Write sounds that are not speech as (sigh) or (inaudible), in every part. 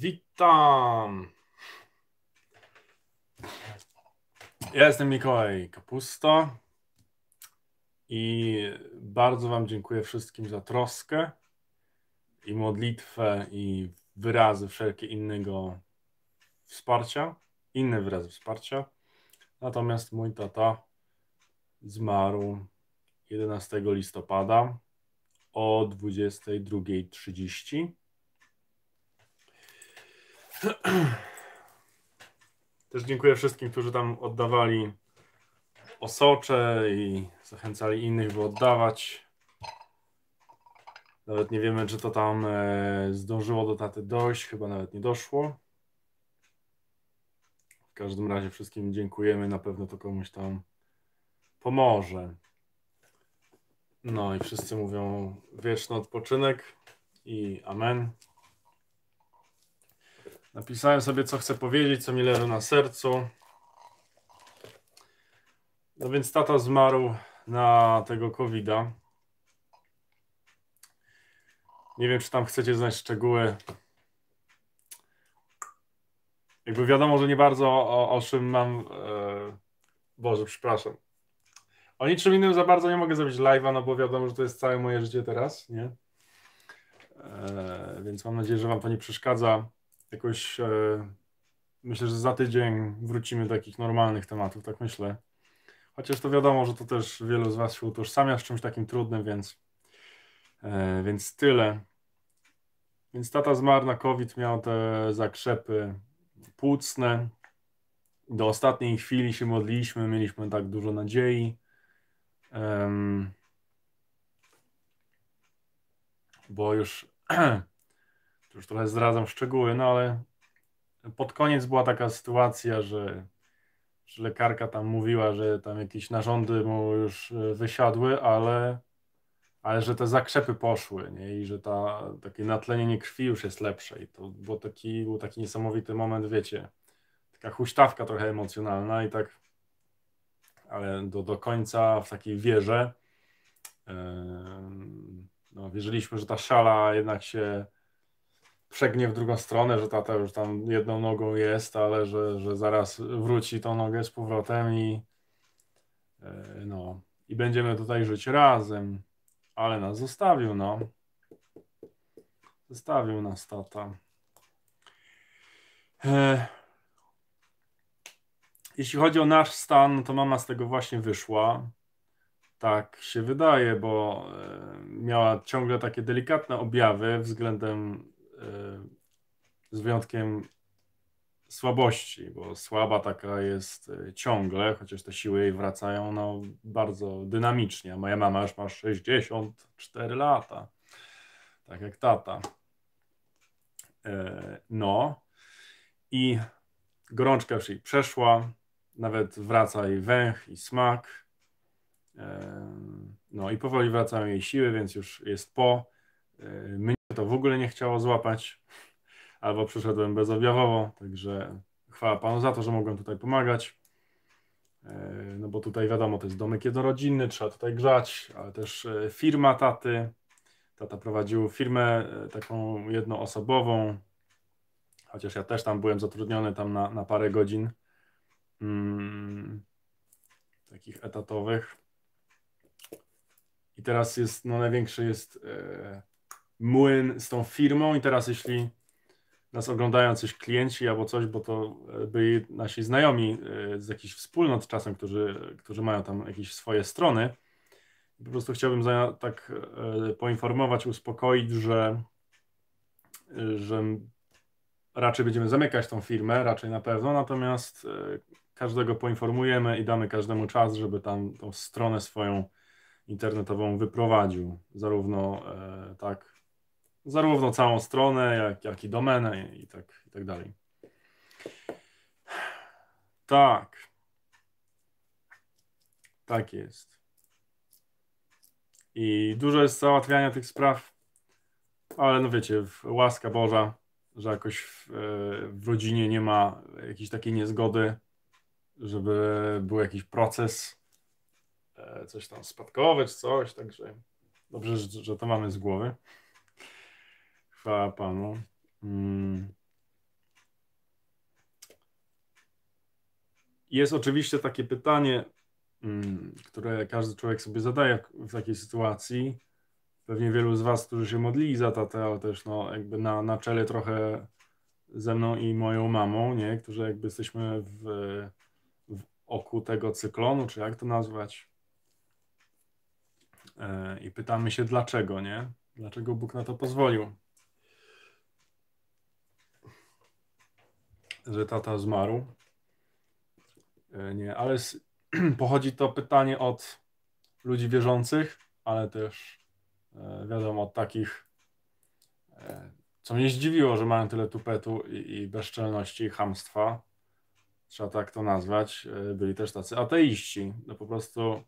Witam. Ja jestem Mikołaj Kapusta i bardzo Wam dziękuję wszystkim za troskę i modlitwę i wyrazy wszelkie innego wsparcia, inne wyrazy wsparcia. Natomiast mój tata zmarł 11 listopada o 22.30 (clears throat) Też dziękuję wszystkim, którzy tam oddawali osocze i zachęcali innych, by oddawać. Nawet nie wiemy, czy to tam e, zdążyło do taty dojść, chyba nawet nie doszło. W każdym razie wszystkim dziękujemy, na pewno to komuś tam pomoże. No i wszyscy mówią wieczny odpoczynek i amen. Napisałem sobie, co chcę powiedzieć, co mi leży na sercu. No więc tata zmarł na tego COVID-a. Nie wiem, czy tam chcecie znać szczegóły. Jakby wiadomo, że nie bardzo o, o czym mam. E, Boże, przepraszam. O niczym innym za bardzo nie mogę zrobić live'a, no bo wiadomo, że to jest całe moje życie teraz, nie? E, więc mam nadzieję, że Wam to nie przeszkadza jakoś e, myślę, że za tydzień wrócimy do takich normalnych tematów, tak myślę. Chociaż to wiadomo, że to też wielu z Was się utożsamia z czymś takim trudnym, więc, e, więc tyle. Więc tata zmarł na COVID, miał te zakrzepy płucne. Do ostatniej chwili się modliliśmy, mieliśmy tak dużo nadziei. Um, bo już (clears throat) już trochę zdradzam szczegóły, no ale pod koniec była taka sytuacja, że, że lekarka tam mówiła, że tam jakieś narządy mu już e, wysiadły, ale, ale że te zakrzepy poszły nie? i że ta, takie natlenienie krwi już jest lepsze. I to był taki, był taki niesamowity moment, wiecie, taka huśtawka trochę emocjonalna i tak, ale do, do końca w takiej wierze. Yy, no, wierzyliśmy, że ta szala jednak się przegnie w drugą stronę, że tata już tam jedną nogą jest, ale że, że zaraz wróci tą nogę z powrotem i e, no i będziemy tutaj żyć razem, ale nas zostawił, no. Zostawił nas tata. E, jeśli chodzi o nasz stan, to mama z tego właśnie wyszła. Tak się wydaje, bo e, miała ciągle takie delikatne objawy względem Y, z wyjątkiem słabości, bo słaba taka jest y, ciągle, chociaż te siły jej wracają no, bardzo dynamicznie. Moja mama już ma 64 lata, tak jak tata. Y, no i gorączka już jej przeszła, nawet wraca jej węch i smak. No i powoli wracają jej siły, więc już jest po to w ogóle nie chciało złapać, albo przyszedłem bezobjawowo, także chwała Panu za to, że mogłem tutaj pomagać. E, no bo tutaj wiadomo, to jest domek jednorodzinny, trzeba tutaj grzać, ale też e, firma taty. Tata prowadził firmę e, taką jednoosobową, chociaż ja też tam byłem zatrudniony tam na, na parę godzin mm, takich etatowych. I teraz jest, no największy jest młyn z tą firmą i teraz jeśli nas oglądają coś klienci albo coś, bo to e, byli nasi znajomi e, z jakichś wspólnot czasem, którzy, którzy mają tam jakieś swoje strony. Po prostu chciałbym za, tak e, poinformować, uspokoić, że, że raczej będziemy zamykać tą firmę, raczej na pewno, natomiast każdego poinformujemy i damy każdemu czas, żeby tam tą stronę swoją internetową wyprowadził, zarówno tak Zarówno całą stronę, jak, jak i domenę i tak, i tak dalej. Tak. Tak jest. I dużo jest załatwiania tych spraw, ale no wiecie, łaska Boża, że jakoś w, e, w rodzinie nie ma jakiejś takiej niezgody, żeby był jakiś proces, e, coś tam spadkowy czy coś, także dobrze, że, że to mamy z głowy. Chwała Panu. No. Mm. Jest oczywiście takie pytanie, mm, które każdy człowiek sobie zadaje w takiej sytuacji. Pewnie wielu z Was, którzy się modlili za tatę, ale też no, jakby na, na czele trochę ze mną i moją mamą, nie? którzy jakby jesteśmy w, w oku tego cyklonu, czy jak to nazwać. E, I pytamy się dlaczego, nie? Dlaczego Bóg na to pozwolił? że tata zmarł. E, nie, ale z, (clears throat) pochodzi to pytanie od ludzi wierzących, ale też e, wiadomo, od takich, e, co mnie zdziwiło, że mają tyle tupetu i, i bezczelności i hamstwa, trzeba tak to nazwać, byli też tacy ateiści. No po prostu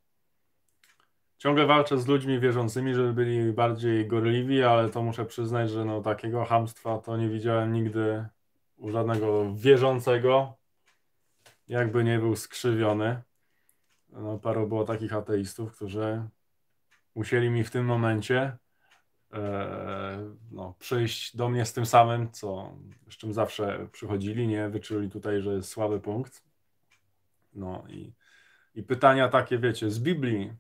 ciągle walczę z ludźmi wierzącymi, żeby byli bardziej gorliwi, ale to muszę przyznać, że no takiego hamstwa to nie widziałem nigdy żadnego wierzącego, jakby nie był skrzywiony. No, paru było takich ateistów, którzy musieli mi w tym momencie e, no, przyjść do mnie z tym samym, co, z czym zawsze przychodzili, nie wyczuli tutaj, że jest słaby punkt. No i, i pytania takie, wiecie, z Biblii,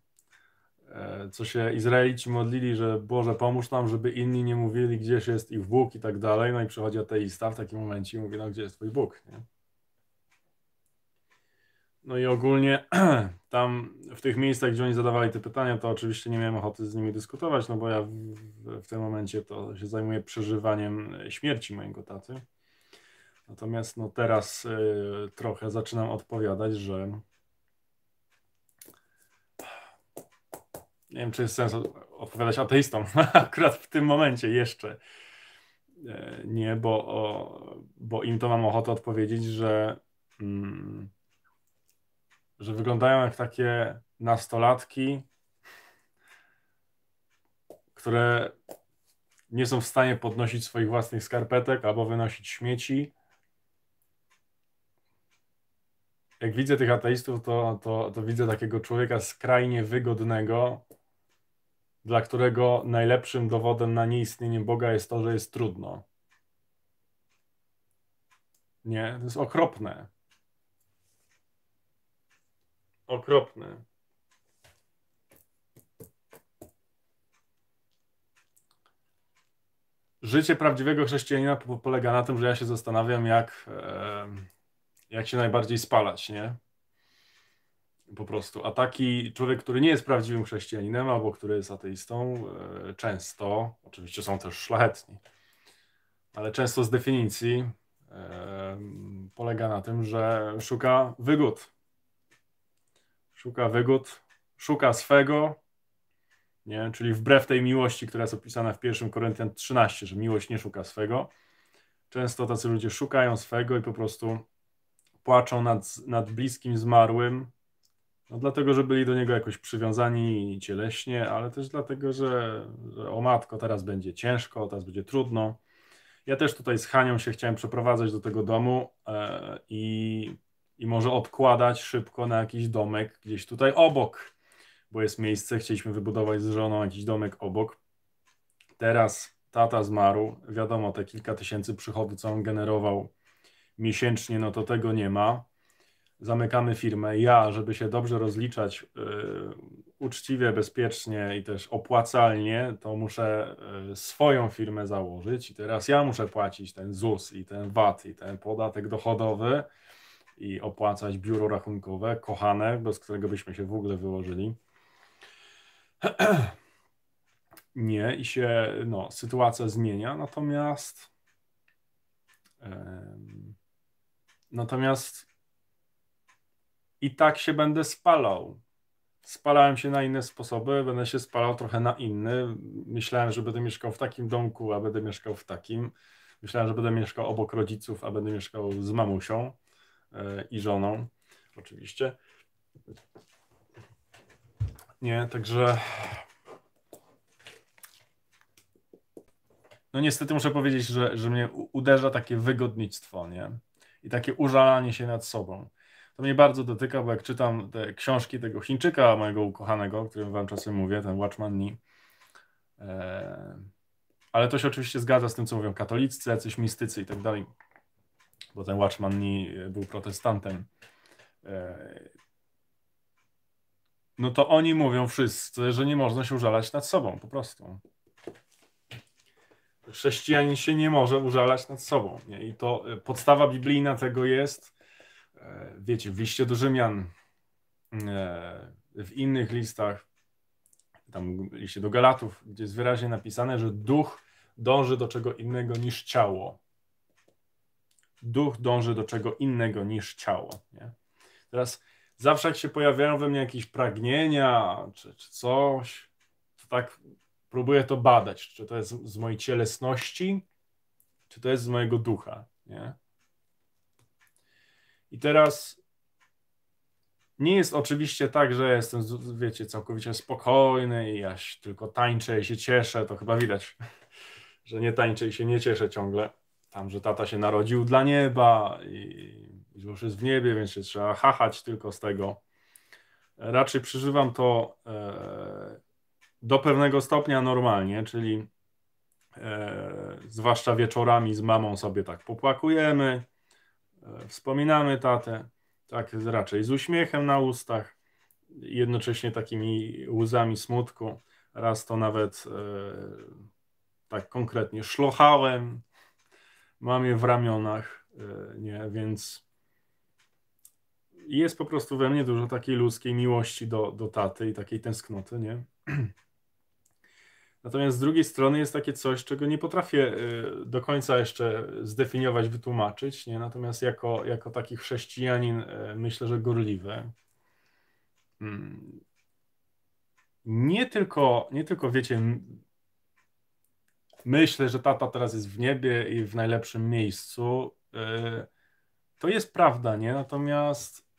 E, co się Izraelici modlili, że Boże pomóż nam, żeby inni nie mówili, gdzieś jest ich Bóg i tak dalej, no i przychodzi ateista w takim momencie i mówi, no gdzie jest twój Bóg, nie? No i ogólnie (clears throat) tam w tych miejscach, gdzie oni zadawali te pytania, to oczywiście nie miałem ochoty z nimi dyskutować, no bo ja w, w tym momencie to się zajmuję przeżywaniem śmierci mojego taty. Natomiast no teraz y, trochę zaczynam odpowiadać, że nie wiem, czy jest sens opowiadać ateistom (laughs) akurat w tym momencie jeszcze. E, nie, bo, o, bo im to mam ochotę odpowiedzieć, że, mm, że wyglądają jak takie nastolatki, które nie są w stanie podnosić swoich własnych skarpetek albo wynosić śmieci. Jak widzę tych ateistów, to, to, to widzę takiego człowieka skrajnie wygodnego, dla którego najlepszym dowodem na nieistnienie Boga jest to, że jest trudno. Nie, to jest okropne. Okropne. Życie prawdziwego chrześcijanina polega na tym, że ja się zastanawiam, jak, jak się najbardziej spalać, nie? Po prostu. A taki człowiek, który nie jest prawdziwym chrześcijaninem albo który jest ateistą, e, często, oczywiście są też szlachetni, ale często z definicji polega na tym, że szuka wygód. Szuka wygód, szuka swego, nie? czyli wbrew tej miłości, która jest opisana w 1 Koryntian 13, że miłość nie szuka swego. Często tacy ludzie szukają swego i po prostu płaczą nad, nad bliskim zmarłym, no dlatego, że byli do niego jakoś przywiązani cieleśnie, ale też dlatego, że, że o matko, teraz będzie ciężko, teraz będzie trudno. Ja też tutaj z Hanią się chciałem przeprowadzać do tego domu e, i, i może odkładać szybko na jakiś domek gdzieś tutaj obok, bo jest miejsce, chcieliśmy wybudować z żoną jakiś domek obok. Teraz tata zmarł, wiadomo, te kilka tysięcy przychodów, co on generował miesięcznie, no to tego nie ma zamykamy firmę, ja, żeby się dobrze rozliczać y, uczciwie, bezpiecznie i też opłacalnie, to muszę y, swoją firmę założyć i teraz ja muszę płacić ten ZUS i ten VAT i ten podatek dochodowy i opłacać biuro rachunkowe, kochane, bez którego byśmy się w ogóle wyłożyli. (clears throat) Nie i się no, sytuacja zmienia, natomiast natomiast i tak się będę spalał. Spalałem się na inne sposoby, będę się spalał trochę na inny. Myślałem, że będę mieszkał w takim domku, a będę mieszkał w takim. Myślałem, że będę mieszkał obok rodziców, a będę mieszkał z mamusią e, i żoną, oczywiście. Nie, także. No niestety muszę powiedzieć, że, że mnie uderza takie wygodnictwo, nie? I takie użalanie się nad sobą to mnie bardzo dotyka, bo jak czytam te książki tego Chińczyka, mojego ukochanego, o którym wam czasem mówię, ten Watchman Nee, e, ale to się oczywiście zgadza z tym, co mówią katolicy, jacyś mistycy i tak dalej, bo ten Watchman Nee e, był protestantem. E, no to oni mówią wszyscy, że nie można się użalać nad sobą, po prostu. Chrześcijanin się nie może użalać nad sobą. Nie? I to podstawa biblijna tego jest, E, wiecie, w liście do Rzymian, e, w innych listach, tam liście do Galatów, gdzie jest wyraźnie napisane, że duch dąży do czego innego niż ciało. Duch dąży do czego innego niż ciało. Nie? Teraz zawsze jak się pojawiają we mnie jakieś pragnienia czy, czy coś, to tak próbuję to badać, czy to jest z mojej cielesności, czy to jest z mojego ducha. Nie? I teraz nie jest oczywiście tak, że jestem, wiecie, całkowicie spokojny i jaś tylko tańczę i się cieszę. To chyba widać, (laughs) że nie tańczę i się nie cieszę ciągle. Tam, że tata się narodził dla nieba i, i już jest w niebie, więc się trzeba hachać tylko z tego. Raczej przeżywam to e, do pewnego stopnia normalnie, czyli e, zwłaszcza wieczorami z mamą sobie tak popłakujemy, E, wspominamy tatę, tak raczej z uśmiechem na ustach, jednocześnie takimi łzami smutku. Raz to nawet e, tak konkretnie szlochałem, mam je w ramionach, e, nie, więc jest po prostu we mnie dużo takiej ludzkiej miłości do, do taty i takiej tęsknoty, nie? (clears throat) Natomiast z drugiej strony jest takie coś, czego nie potrafię y, do końca jeszcze zdefiniować, wytłumaczyć. Nie? Natomiast jako, jako taki chrześcijanin, y, myślę, że gorliwy, mm. nie tylko, nie tylko wiecie, myślę, że tata teraz jest w niebie i w najlepszym miejscu. Y, to jest prawda, nie? Natomiast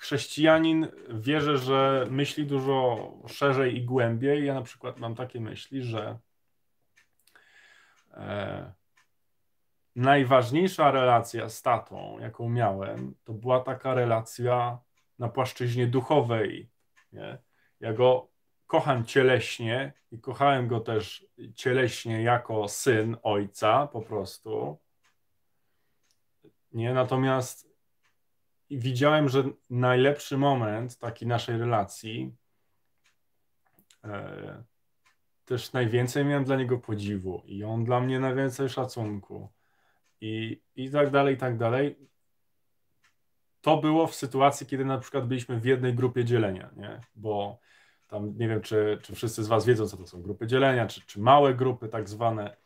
chrześcijanin wierzę, że myśli dużo szerzej i głębiej. Ja na przykład mam takie myśli, że e, najważniejsza relacja z tatą, jaką miałem, to była taka relacja na płaszczyźnie duchowej. Nie? Ja go kocham cieleśnie i kochałem go też cieleśnie jako syn ojca po prostu. Nie, natomiast i widziałem, że najlepszy moment takiej naszej relacji, e, też najwięcej miałem dla niego podziwu i on dla mnie najwięcej szacunku i, i tak dalej, i tak dalej. To było w sytuacji, kiedy na przykład byliśmy w jednej grupie dzielenia, nie? bo tam nie wiem, czy, czy wszyscy z Was wiedzą, co to są grupy dzielenia, czy, czy małe grupy tak zwane.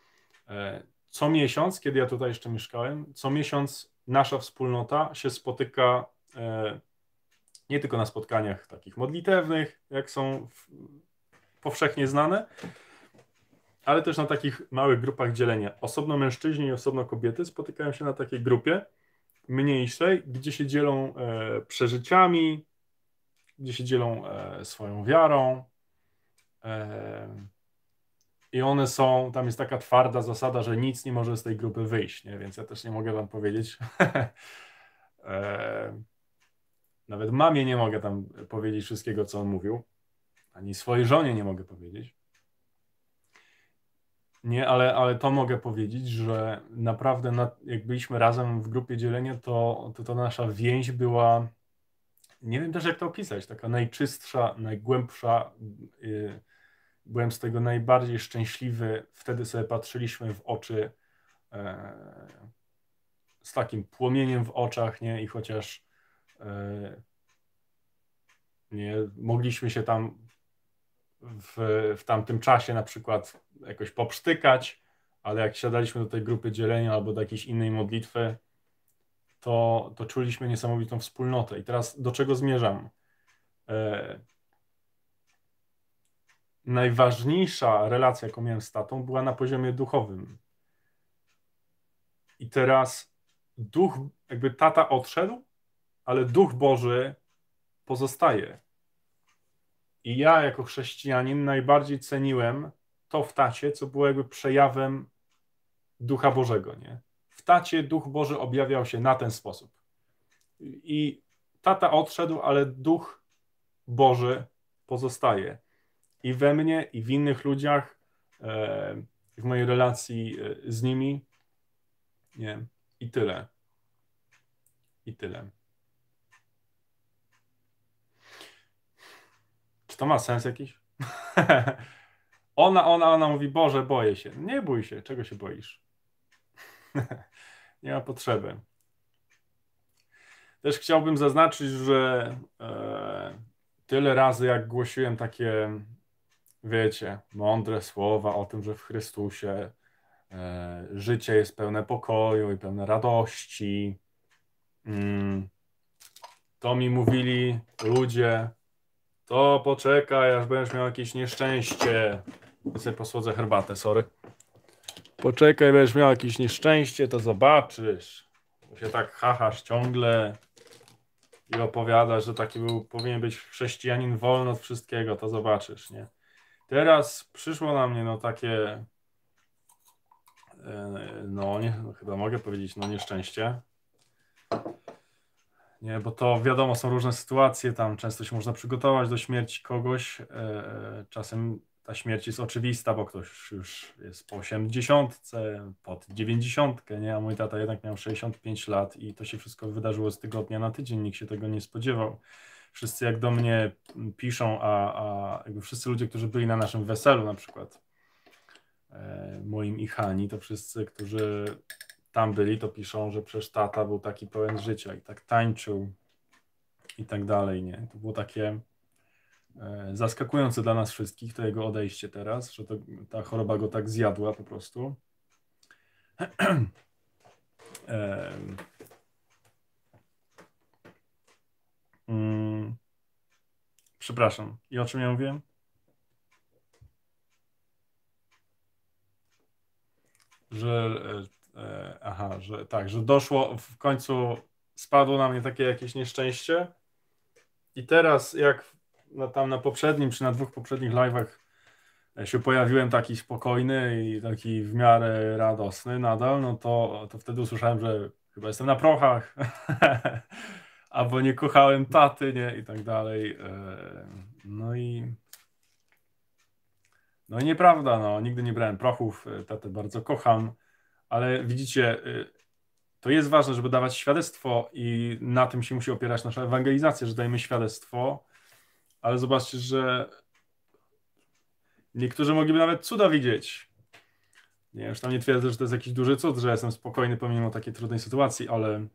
E, co miesiąc, kiedy ja tutaj jeszcze mieszkałem, co miesiąc nasza wspólnota się spotyka e, nie tylko na spotkaniach takich modlitewnych, jak są powszechnie znane, ale też na takich małych grupach dzielenia. Osobno mężczyźni i osobno kobiety spotykają się na takiej grupie mniejszej, gdzie się dzielą e, przeżyciami, gdzie się dzielą e, swoją wiarą, i one są, tam jest taka twarda zasada, że nic nie może z tej grupy wyjść, nie? więc ja też nie mogę wam powiedzieć. (laughs) E, nawet mamie nie mogę tam powiedzieć wszystkiego, co on mówił, ani swojej żonie nie mogę powiedzieć. Nie, ale, ale to mogę powiedzieć, że naprawdę na, jak byliśmy razem w grupie dzielenia, to, to, to nasza więź była, nie wiem też jak to opisać, taka najczystsza, najgłębsza, yy, byłem z tego najbardziej szczęśliwy. Wtedy sobie patrzyliśmy w oczy e, z takim płomieniem w oczach, nie? I chociaż e, nie, mogliśmy się tam w, w tamtym czasie na przykład jakoś poprztykać, ale jak siadaliśmy do tej grupy dzielenia albo do jakiejś innej modlitwy, to, to czuliśmy niesamowitą wspólnotę. I teraz do czego zmierzam? E, najważniejsza relacja, jaką miałem z tatą, była na poziomie duchowym. I teraz duch, jakby tata odszedł, ale duch Boży pozostaje. I ja, jako chrześcijanin, najbardziej ceniłem to w tacie, co było jakby przejawem ducha Bożego, nie? W tacie duch Boży objawiał się na ten sposób. I tata odszedł, ale duch Boży pozostaje i we mnie, i w innych ludziach, e, w mojej relacji e, z nimi. Nie, i tyle. I tyle. Czy to ma sens jakiś? (laughs) ona, ona, ona mówi, Boże, boję się. Nie bój się, czego się boisz? (laughs) Nie ma potrzeby. Też chciałbym zaznaczyć, że e, tyle razy, jak głosiłem takie wiecie, mądre słowa o tym, że w Chrystusie e, życie jest pełne pokoju i pełne radości. Mm. To mi mówili ludzie, to poczekaj, aż będziesz miał jakieś nieszczęście. Ja sobie posłodzę herbatę, sorry. Poczekaj, będziesz miał jakieś nieszczęście, to zobaczysz. Bo się tak hachasz ciągle i opowiadasz, że taki był, powinien być chrześcijanin wolny od wszystkiego, to zobaczysz, nie? Teraz przyszło na mnie no takie, e, no nie, no, chyba mogę powiedzieć, no nieszczęście. Nie, bo to wiadomo, są różne sytuacje, tam często się można przygotować do śmierci kogoś. E, e, czasem ta śmierć jest oczywista, bo ktoś już jest po 80, pod 90, nie? A mój tata jednak miał 65 lat i to się wszystko wydarzyło z tygodnia na tydzień, nikt się tego nie spodziewał wszyscy jak do mnie piszą, a, a jakby wszyscy ludzie, którzy byli na naszym weselu na przykład, e, moim i Hani, to wszyscy, którzy tam byli, to piszą, że przecież tata był taki pełen życia i tak tańczył i tak dalej, nie? To było takie e, zaskakujące dla nas wszystkich, to jego odejście teraz, że to, ta choroba go tak zjadła po prostu. e, (clears throat) Przepraszam. I o czym ja mówiłem? Że, e, e, aha, że tak, że doszło w końcu, spadło na mnie takie jakieś nieszczęście i teraz jak na, tam na poprzednim, czy na dwóch poprzednich live'ach e, się pojawiłem taki spokojny i taki w miarę radosny nadal, no to, to wtedy usłyszałem, że chyba jestem na prochach. (laughs) albo nie kochałem taty, nie, i tak dalej. E, no i no i nieprawda, no, nigdy nie brałem prochów, e, tatę bardzo kocham, ale widzicie, e, to jest ważne, żeby dawać świadectwo i na tym się musi opierać nasza ewangelizacja, że dajemy świadectwo, ale zobaczcie, że niektórzy mogliby nawet cuda widzieć. Nie, już tam nie twierdzę, że to jest jakiś duży cud, że jestem spokojny pomimo takiej trudnej sytuacji, ale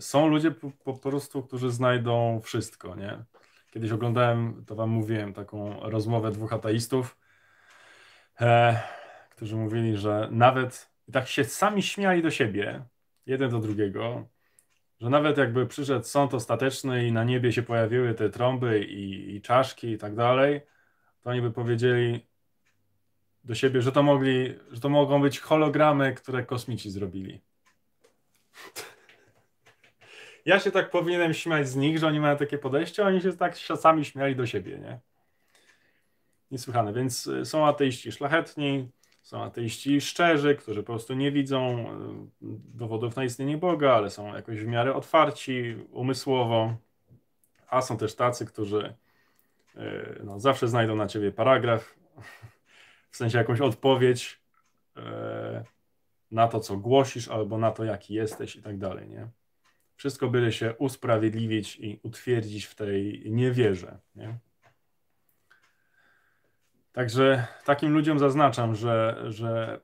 są ludzie po, po, prostu, którzy znajdą wszystko, nie? Kiedyś oglądałem, to wam mówiłem, taką rozmowę dwóch ateistów, e, którzy mówili, że nawet i tak się sami śmiali do siebie, jeden do drugiego, że nawet jakby przyszedł sąd ostateczny i na niebie się pojawiły te trąby i, i czaszki i tak dalej, to oni by powiedzieli do siebie, że to mogli, że to mogą być hologramy, które kosmici zrobili. (laughs) ja się tak powinienem śmiać z nich, że oni mają takie podejście, a oni się tak czasami śmiali do siebie, nie? Niesłychane. Więc y, są ateiści szlachetni, są ateiści szczerzy, którzy po prostu nie widzą y, dowodów na istnienie Boga, ale są jakoś w miarę otwarci umysłowo. A są też tacy, którzy y, no, zawsze znajdą na ciebie paragraf, (laughs) w sensie jakąś odpowiedź na to, co głosisz, albo na to, jaki jesteś i tak dalej, nie? Wszystko byle się usprawiedliwić i utwierdzić w tej niewierze. Nie? Także takim ludziom zaznaczam, że, że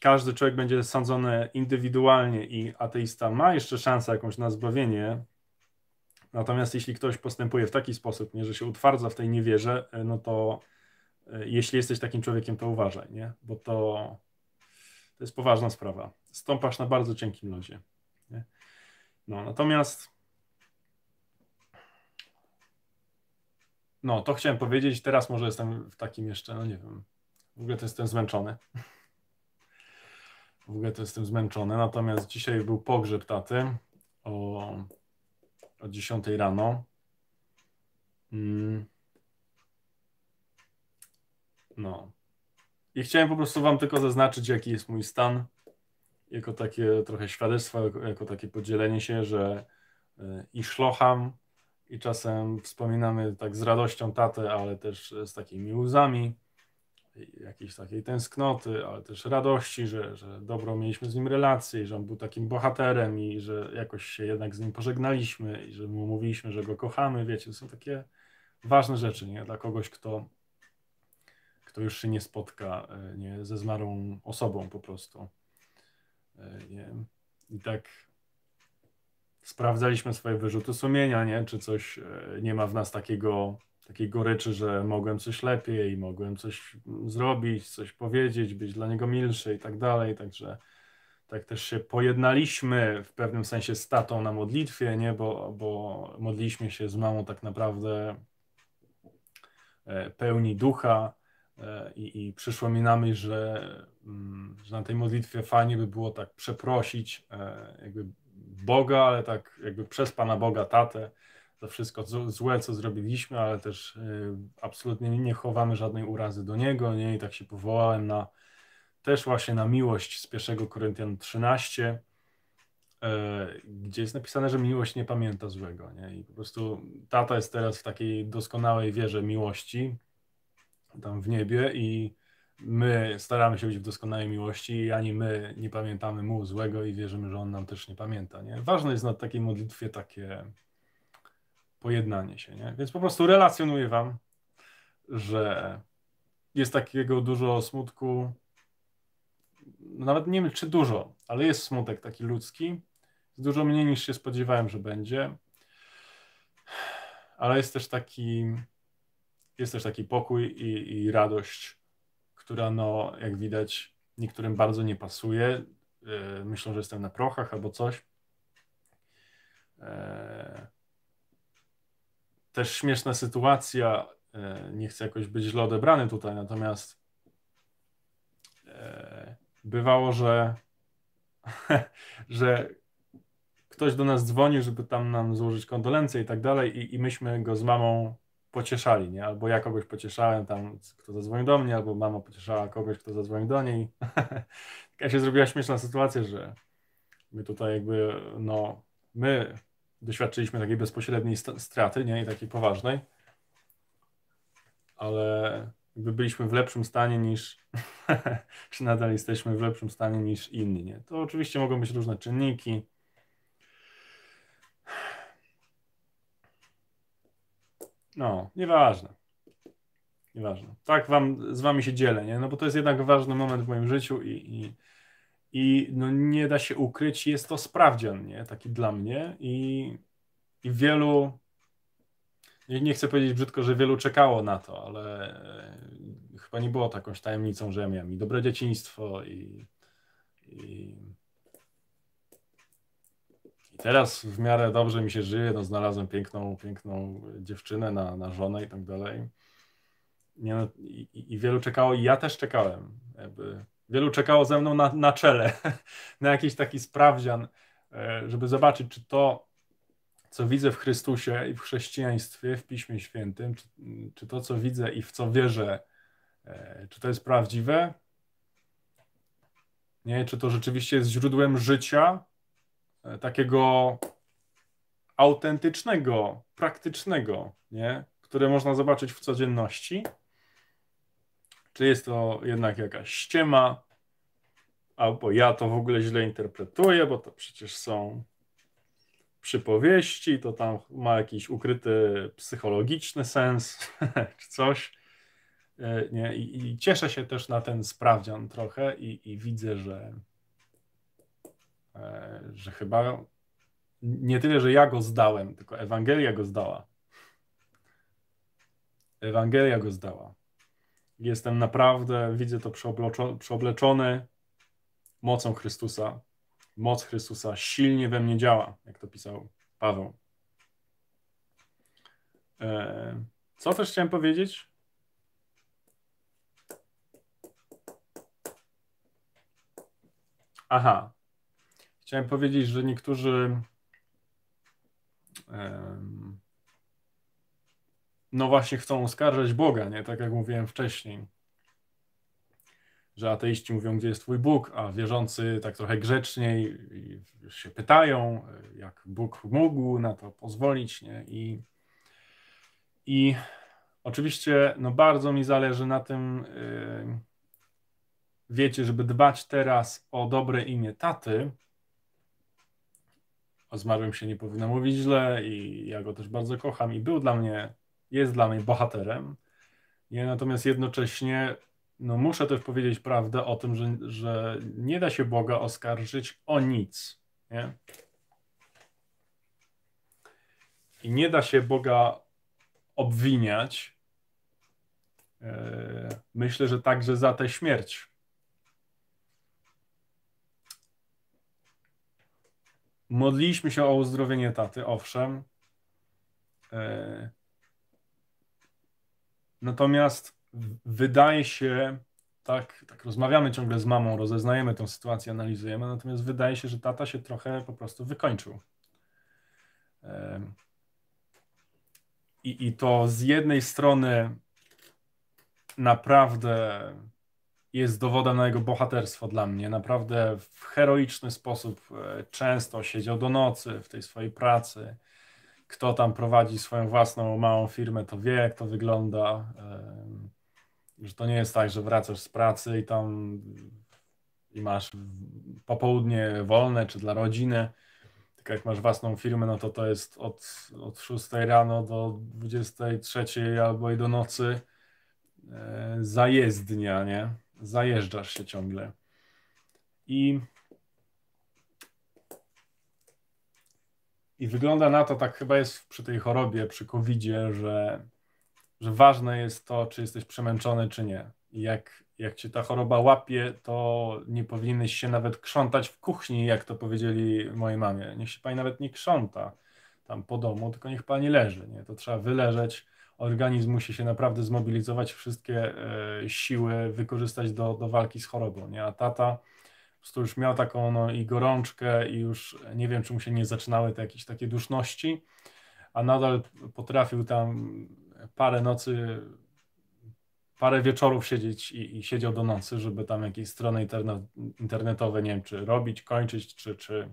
każdy człowiek będzie sądzony indywidualnie i ateista ma jeszcze szansę jakąś na zbawienie. Natomiast jeśli ktoś postępuje w taki sposób, nie, że się utwardza w tej niewierze, e, no to e, jeśli jesteś takim człowiekiem, to uważaj, nie? bo to, to jest poważna sprawa. Stąpasz na bardzo cienkim lodzie. No, natomiast no, to chciałem powiedzieć, teraz może jestem w takim jeszcze, no nie wiem, w ogóle to jestem zmęczony. W ogóle to jestem zmęczony, natomiast dzisiaj był pogrzeb taty o, o 10 rano. Mm. No. I chciałem po prostu Wam tylko zaznaczyć, jaki jest mój stan jako takie trochę świadectwo, jako, takie podzielenie się, że e, i szlocham, i czasem wspominamy tak z radością tatę, ale też z takimi łzami, jakiejś takiej tęsknoty, ale też radości, że, że dobrą mieliśmy z nim relację, że on był takim bohaterem i że jakoś się jednak z nim pożegnaliśmy i że mu mówiliśmy, że go kochamy, wiecie, to są takie ważne rzeczy, nie? Dla kogoś, kto, kto już się nie spotka e, nie? ze zmarłą osobą po prostu. E, nie, i tak sprawdzaliśmy swoje wyrzuty sumienia, nie? czy coś e, nie ma w nas takiego, takiej goryczy, że mogłem coś lepiej, mogłem coś zrobić, coś powiedzieć, być dla niego milszy i tak dalej. Także tak też się pojednaliśmy w pewnym sensie z tatą na modlitwie, nie? Bo, bo modliliśmy się z mamą tak naprawdę e, pełni ducha, E, I, I, przyszło mi na myśl, że, mm, że, na tej modlitwie fajnie by było tak przeprosić e, jakby Boga, ale tak jakby przez Pana Boga tatę za wszystko złe, co zrobiliśmy, ale też e, absolutnie nie chowamy żadnej urazy do Niego. Nie? I tak się powołałem na też właśnie na miłość z 1 Koryntian 13, gdzie jest napisane, że miłość nie pamięta złego. Nie? I po prostu tata jest teraz w takiej doskonałej wierze miłości, tam w niebie i my staramy się być w doskonałej miłości i ani my nie pamiętamy mu złego i wierzymy, że on nam też nie pamięta. Nie? Ważne jest na takiej modlitwie takie pojednanie się. Nie? Więc po prostu relacjonuję wam, że jest takiego dużo smutku, no nawet nie wiem czy dużo, ale jest smutek taki ludzki, dużo mniej niż się spodziewałem, że będzie, ale jest też taki jest też taki pokój i, i radość, która no, jak widać, niektórym bardzo nie pasuje. Myślę, e, myślą, że jestem na prochach albo coś. E, też śmieszna sytuacja, e, nie chcę jakoś być źle odebrany tutaj, natomiast bywało, że, (laughs) że ktoś do nas dzwonił, żeby tam nam złożyć kondolencje i tak dalej i, i myśmy go z mamą pocieszali, nie? Albo ja kogoś pocieszałem tam, kto zadzwonił do mnie, albo mama pocieszała kogoś, kto zadzwonił do niej. (laughs) Taka się zrobiła śmieszna sytuacja, że my tutaj jakby, no, my doświadczyliśmy takiej bezpośredniej straty, nie? I takiej poważnej, ale jakby byliśmy w lepszym stanie niż, (laughs) czy nadal jesteśmy w lepszym stanie niż inni, nie? To oczywiście mogą być różne czynniki, No, nieważne. Nieważne. Tak wam, z wami się dzielę, nie? No bo to jest jednak ważny moment w moim życiu i, i, i no nie da się ukryć, jest to sprawdzian, nie? Taki dla mnie i, i wielu, nie chcę powiedzieć brzydko, że wielu czekało na to, ale e, chyba nie było taką tajemnicą, że ja miałem i dobre dzieciństwo i, i teraz w miarę dobrze mi się żyje, no znalazłem piękną, piękną dziewczynę na, na żonę i tak dalej. Nie, no, i, i, wielu czekało, i ja też czekałem. Jakby. Wielu czekało ze mną na, na czele, (laughs) na jakiś taki sprawdzian, e, żeby zobaczyć, czy to, co widzę w Chrystusie i w chrześcijaństwie, w Piśmie Świętym, czy, czy to, co widzę i w co wierzę, e, czy to jest prawdziwe, nie, czy to rzeczywiście jest źródłem życia, E, takiego autentycznego, praktycznego, nie? które można zobaczyć w codzienności? Czy jest to jednak jakaś ściema, albo ja to w ogóle źle interpretuję, bo to przecież są przypowieści, to tam ma jakiś ukryty psychologiczny sens (laughs) czy coś. E, nie? I, I, cieszę się też na ten sprawdzian trochę i, i widzę, że E, że chyba nie tyle, że ja go zdałem, tylko Ewangelia go zdała. Ewangelia go zdała. Jestem naprawdę, widzę to przeobleczony mocą Chrystusa. Moc Chrystusa silnie we mnie działa, jak to pisał Paweł. E, co też chciałem powiedzieć? Aha, Chciałem powiedzieć, że niektórzy. No właśnie, chcą oskarżać Boga, nie? Tak jak mówiłem wcześniej, że ateiści mówią, gdzie jest Twój Bóg, a wierzący tak trochę grzeczniej się pytają, jak Bóg mógł na to pozwolić, nie? I, i oczywiście, no bardzo mi zależy na tym. Yy, wiecie, żeby dbać teraz o dobre imię taty, o zmarłym się nie powinno mówić źle i ja go też bardzo kocham i był dla mnie, jest dla mnie bohaterem. Ja natomiast jednocześnie no muszę też powiedzieć prawdę o tym, że, że nie da się Boga oskarżyć o nic. Nie? I nie da się Boga obwiniać. E, myślę, że także za tę śmierć. Modliliśmy się o uzdrowienie taty, owszem. E, natomiast wydaje się, tak, tak rozmawiamy ciągle z mamą, rozeznajemy tę sytuację, analizujemy, natomiast wydaje się, że tata się trochę po prostu wykończył. E, I, i to z jednej strony naprawdę jest dowodem na jego bohaterstwo dla mnie. Naprawdę w heroiczny sposób e, często siedział do nocy w tej swojej pracy. Kto tam prowadzi swoją własną małą firmę, to wie, jak to wygląda. Że to nie jest tak, że wracasz z pracy i tam i masz popołudnie wolne czy dla rodziny. Tak jak masz własną firmę, no to to jest od, od 6 rano do 23 albo i do nocy e, zajezdnia, nie? zajeżdżasz się ciągle. I, I wygląda na to, tak chyba jest przy tej chorobie, przy covidzie, że, że ważne jest to, czy jesteś przemęczony, czy nie. I jak, jak cię ta choroba łapie, to nie powinieneś się nawet krzątać w kuchni, jak to powiedzieli mojej mamie. Niech się pani nawet nie krząta tam po domu, tylko niech pani leży. Nie? To trzeba wyleżeć organizm musi się naprawdę zmobilizować, wszystkie e, siły wykorzystać do, do walki z chorobą. Nie? A tata po prostu już miał taką no, i gorączkę, i już nie wiem, czy mu się nie zaczynały te jakieś takie duszności, a nadal potrafił tam parę nocy, parę wieczorów siedzieć i, i siedział do nocy, żeby tam jakieś strony internetowe, nie wiem, czy robić, kończyć, czy, czy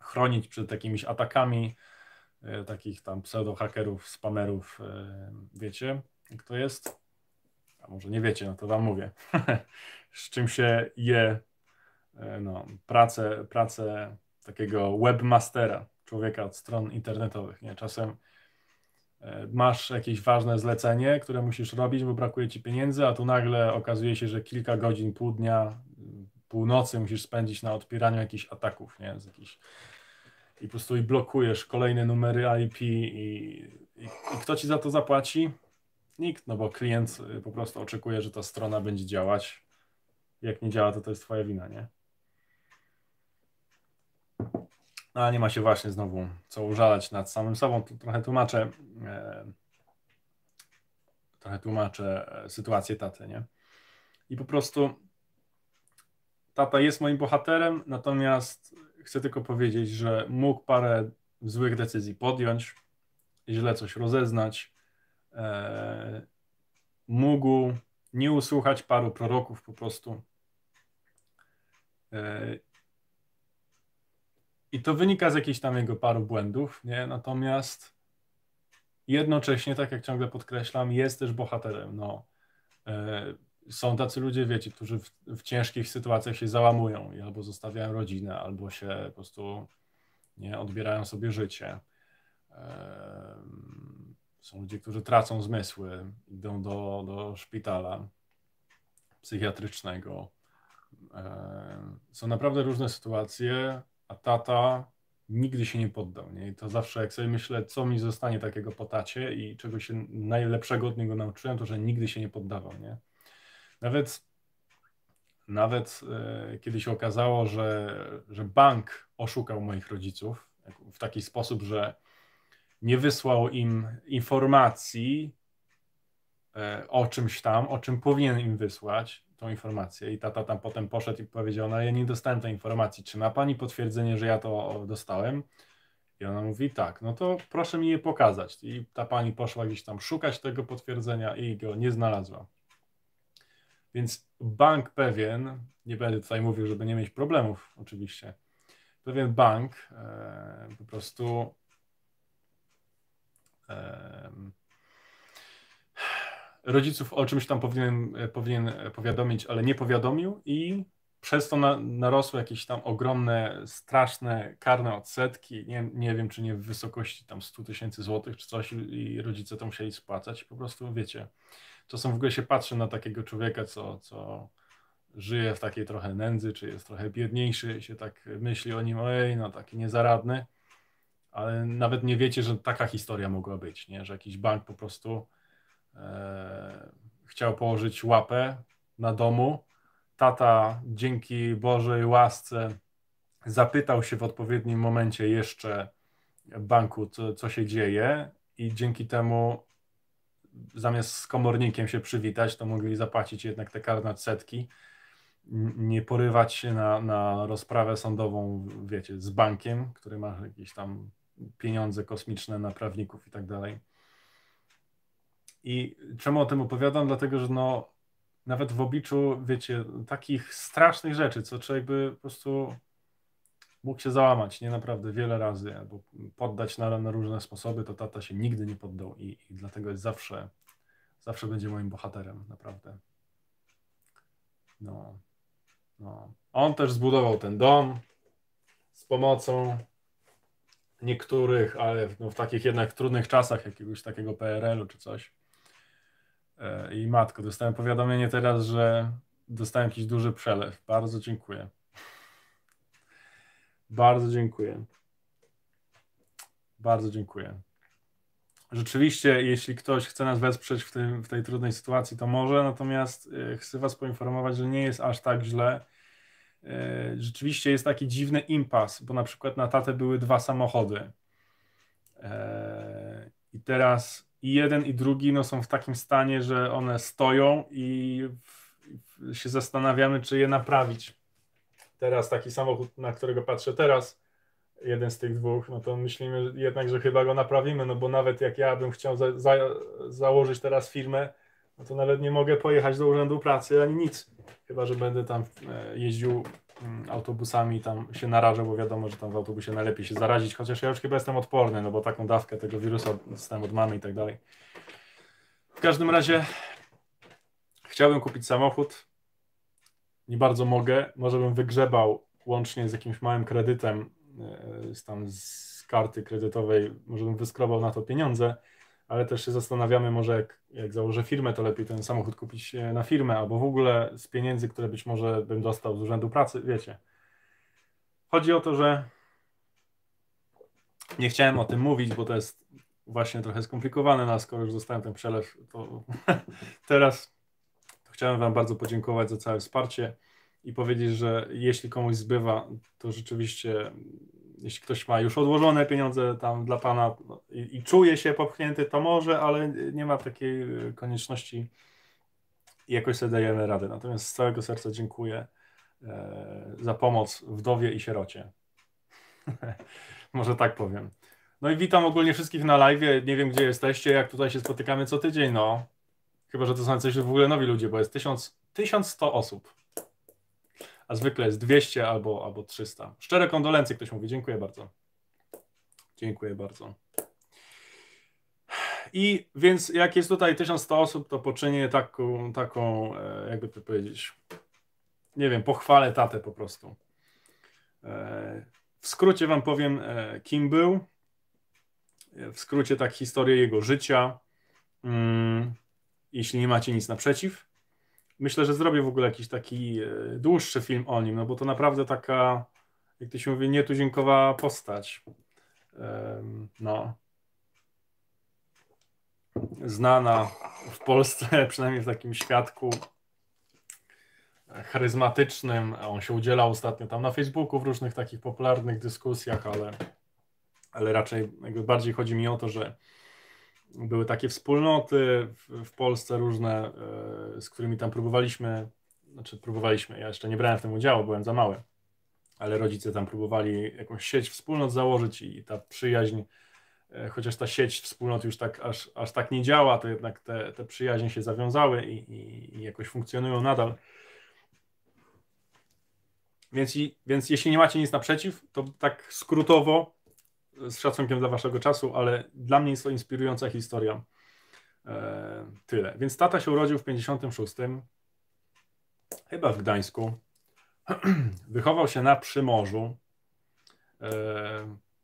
chronić przed jakimiś atakami E, takich tam pseudo-hakerów, spamerów, e, wiecie, kto jest? A może nie wiecie, no to wam mówię. (laughs) Z czym się je e, no, pracę, pracę takiego webmastera, człowieka od stron internetowych. Nie? Czasem masz jakieś ważne zlecenie, które musisz robić, bo brakuje ci pieniędzy, a tu nagle okazuje się, że kilka godzin, pół dnia, północy musisz spędzić na odpieraniu jakichś ataków nie? z jakichś i po prostu i blokujesz kolejne numery IP i, i, i kto ci za to zapłaci? Nikt, no bo klient y, po prostu oczekuje, że ta strona będzie działać. Jak nie działa, to to jest twoja wina, nie? No, ale nie ma się właśnie znowu co użalać nad samym sobą. Trochę tłumaczę, e, trochę tłumaczę e, sytuację taty, nie? I po prostu tata jest moim bohaterem, natomiast chcę tylko powiedzieć, że mógł parę złych decyzji podjąć, źle coś rozeznać, e, mógł nie usłuchać paru proroków po prostu. E, I to wynika z jakichś tam jego paru błędów, nie? Natomiast jednocześnie, tak jak ciągle podkreślam, jest też bohaterem. No, e, są tacy ludzie, wiecie, którzy w, w, ciężkich sytuacjach się załamują i albo zostawiają rodzinę, albo się po prostu nie odbierają sobie życie. Ehm, są ludzie, którzy tracą zmysły, idą do, do szpitala psychiatrycznego. Ehm, są naprawdę różne sytuacje, a tata nigdy się nie poddał. Nie? I to zawsze, jak sobie myślę, co mi zostanie takiego po tacie i czego się najlepszego od niego nauczyłem, to że nigdy się nie poddawał. Nie? Nawet, nawet e, kiedy się okazało, że, że bank oszukał moich rodziców w taki sposób, że nie wysłał im informacji e, o czymś tam, o czym powinien im wysłać tą informację. I tata tam potem poszedł i powiedział: No, ja nie dostałem tej informacji. Czy ma pani potwierdzenie, że ja to dostałem? I ona mówi: Tak, no to proszę mi je pokazać. I ta pani poszła gdzieś tam szukać tego potwierdzenia i go nie znalazła. Więc bank pewien, nie będę tutaj mówił, żeby nie mieć problemów, oczywiście, pewien bank e, po prostu e, rodziców o czymś tam powinien, powinien powiadomić, ale nie powiadomił i przez to na, narosły jakieś tam ogromne, straszne, karne odsetki, nie, nie wiem czy nie w wysokości tam 100 tysięcy złotych czy coś i rodzice to musieli spłacać i po prostu wiecie, czasem w ogóle się patrzy na takiego człowieka, co, co żyje w takiej trochę nędzy, czy jest trochę biedniejszy i się tak myśli o nim, ojej, no taki niezaradny, ale nawet nie wiecie, że taka historia mogła być, nie? że jakiś bank po prostu e, chciał położyć łapę na domu, tata dzięki Bożej łasce zapytał się w odpowiednim momencie jeszcze banku, co, co się dzieje i dzięki temu zamiast z komornikiem się przywitać, to mogli zapłacić jednak te karne setki, nie porywać się na, na rozprawę sądową, wiecie, z bankiem, który ma jakieś tam pieniądze kosmiczne na prawników i tak dalej. I czemu o tym opowiadam? Dlatego, że no, nawet w obliczu, wiecie, takich strasznych rzeczy, co człowiek by po prostu mógł się załamać, nie naprawdę wiele razy, albo poddać na, na różne sposoby, to tata się nigdy nie poddał i, i dlatego jest zawsze, zawsze będzie moim bohaterem, naprawdę. No, no. On też zbudował ten dom z pomocą niektórych, ale w, no, w takich jednak trudnych czasach jakiegoś takiego PRL-u czy coś. E, I matko, dostałem powiadomienie teraz, że dostałem jakiś duży przelew. Bardzo dziękuję. Bardzo dziękuję. Bardzo dziękuję. Rzeczywiście, jeśli ktoś chce nas wesprzeć w, tym, w tej trudnej sytuacji, to może, natomiast e, chcę Was poinformować, że nie jest aż tak źle. E, rzeczywiście jest taki dziwny impas, bo na przykład na tatę były dwa samochody. E, I teraz i jeden, i drugi no, są w takim stanie, że one stoją i się zastanawiamy, czy je naprawić teraz taki samochód, na którego patrzę teraz, jeden z tych dwóch, no to myślimy jednak, że chyba go naprawimy, no bo nawet jak ja bym chciał za, za, założyć teraz firmę, no to nawet nie mogę pojechać do urzędu pracy ani nic, chyba że będę tam e, jeździł mm, autobusami i tam się narażał, bo wiadomo, że tam w autobusie najlepiej się zarazić, chociaż ja już chyba jestem odporny, no bo taką dawkę tego wirusa dostałem od mamy i tak dalej. W każdym razie chciałbym kupić samochód, nie bardzo mogę, może no, bym wygrzebał łącznie z jakimś małym kredytem e, z tam z karty kredytowej, może bym wyskrobał na to pieniądze, ale też się zastanawiamy, może jak, jak założę firmę, to lepiej ten samochód kupić e, na firmę, albo w ogóle z pieniędzy, które być może bym dostał z urzędu pracy, wiecie. Chodzi o to, że nie chciałem o tym mówić, bo to jest właśnie trochę skomplikowane, no a skoro już dostałem ten przelew, to (laughs) teraz Chciałem Wam bardzo podziękować za całe wsparcie i powiedzieć, że jeśli komuś zbywa, to rzeczywiście, jeśli ktoś ma już odłożone pieniądze tam dla Pana i, i czuje się popchnięty, to może, ale nie ma takiej konieczności i jakoś sobie dajemy radę. Natomiast z całego serca dziękuję e, za pomoc wdowie i sierocie. (laughs) Może tak powiem. No i witam ogólnie wszystkich na live. Nie wiem, gdzie jesteście, jak tutaj się spotykamy co tydzień. No, Chyba, że to są coś w ogóle nowi ludzie, bo jest 1000, 1100 osób. A zwykle jest 200 albo, albo 300. Szczere kondolencje, ktoś mówi. Dziękuję bardzo. Dziękuję bardzo. I więc jak jest tutaj 1100 osób, to poczynię taką, taką e, jakby to powiedzieć, nie wiem, pochwalę tatę po prostu. E, w skrócie wam powiem, e, kim był. W skrócie tak historię jego życia. Mm jeśli nie macie nic naprzeciw. Myślę, że zrobię w ogóle jakiś taki e, dłuższy film o nim, no bo to naprawdę taka, jak to się mówi, nietuzinkowa postać. No. Znana w Polsce, (laughs) przynajmniej w takim świadku charyzmatycznym. On się udziela ostatnio tam na Facebooku w różnych takich popularnych dyskusjach, ale, ale raczej bardziej chodzi mi o to, że były takie wspólnoty w, w Polsce różne, e, z którymi tam próbowaliśmy, znaczy próbowaliśmy, ja jeszcze nie brałem w tym udziału, byłem za mały, ale rodzice tam próbowali jakąś sieć wspólnot założyć i, ta przyjaźń, e, chociaż ta sieć wspólnot już tak aż, aż tak nie działa, to jednak te, te przyjaźnie się zawiązały i, i, i jakoś funkcjonują nadal. Więc, więc jeśli nie macie nic naprzeciw, to tak skrótowo z szacunkiem dla waszego czasu, ale dla mnie jest to inspirująca historia. E, tyle. Więc tata się urodził w 56, chyba w Gdańsku. (clears throat) Wychował się na Przymorzu. E,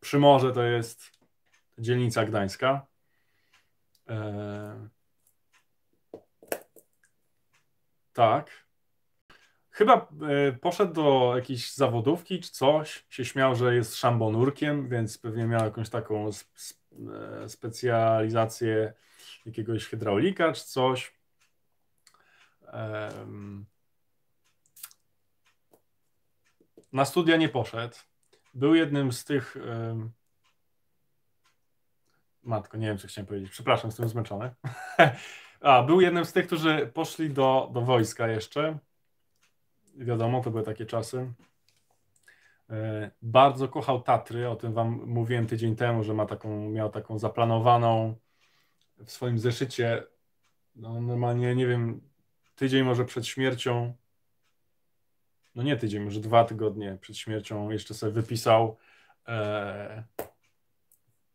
Przymorze to jest dzielnica gdańska. E, tak. Chyba e, poszedł do jakiejś zawodówki czy coś, się śmiał, że jest szambonurkiem, więc pewnie miał jakąś taką e, specjalizację jakiegoś hydraulika czy coś. Na studia nie poszedł. Był jednym z tych. Matko, nie wiem, co chciałem powiedzieć. Przepraszam, jestem zmęczony. (laughs) A, był jednym z tych, którzy poszli do, do wojska jeszcze wiadomo, to były takie czasy. E, bardzo kochał Tatry, o tym wam mówiłem tydzień temu, że ma taką, miał taką zaplanowaną w swoim zeszycie, no normalnie, nie wiem, tydzień może przed śmiercią, no nie tydzień, może dwa tygodnie przed śmiercią jeszcze sobie wypisał e,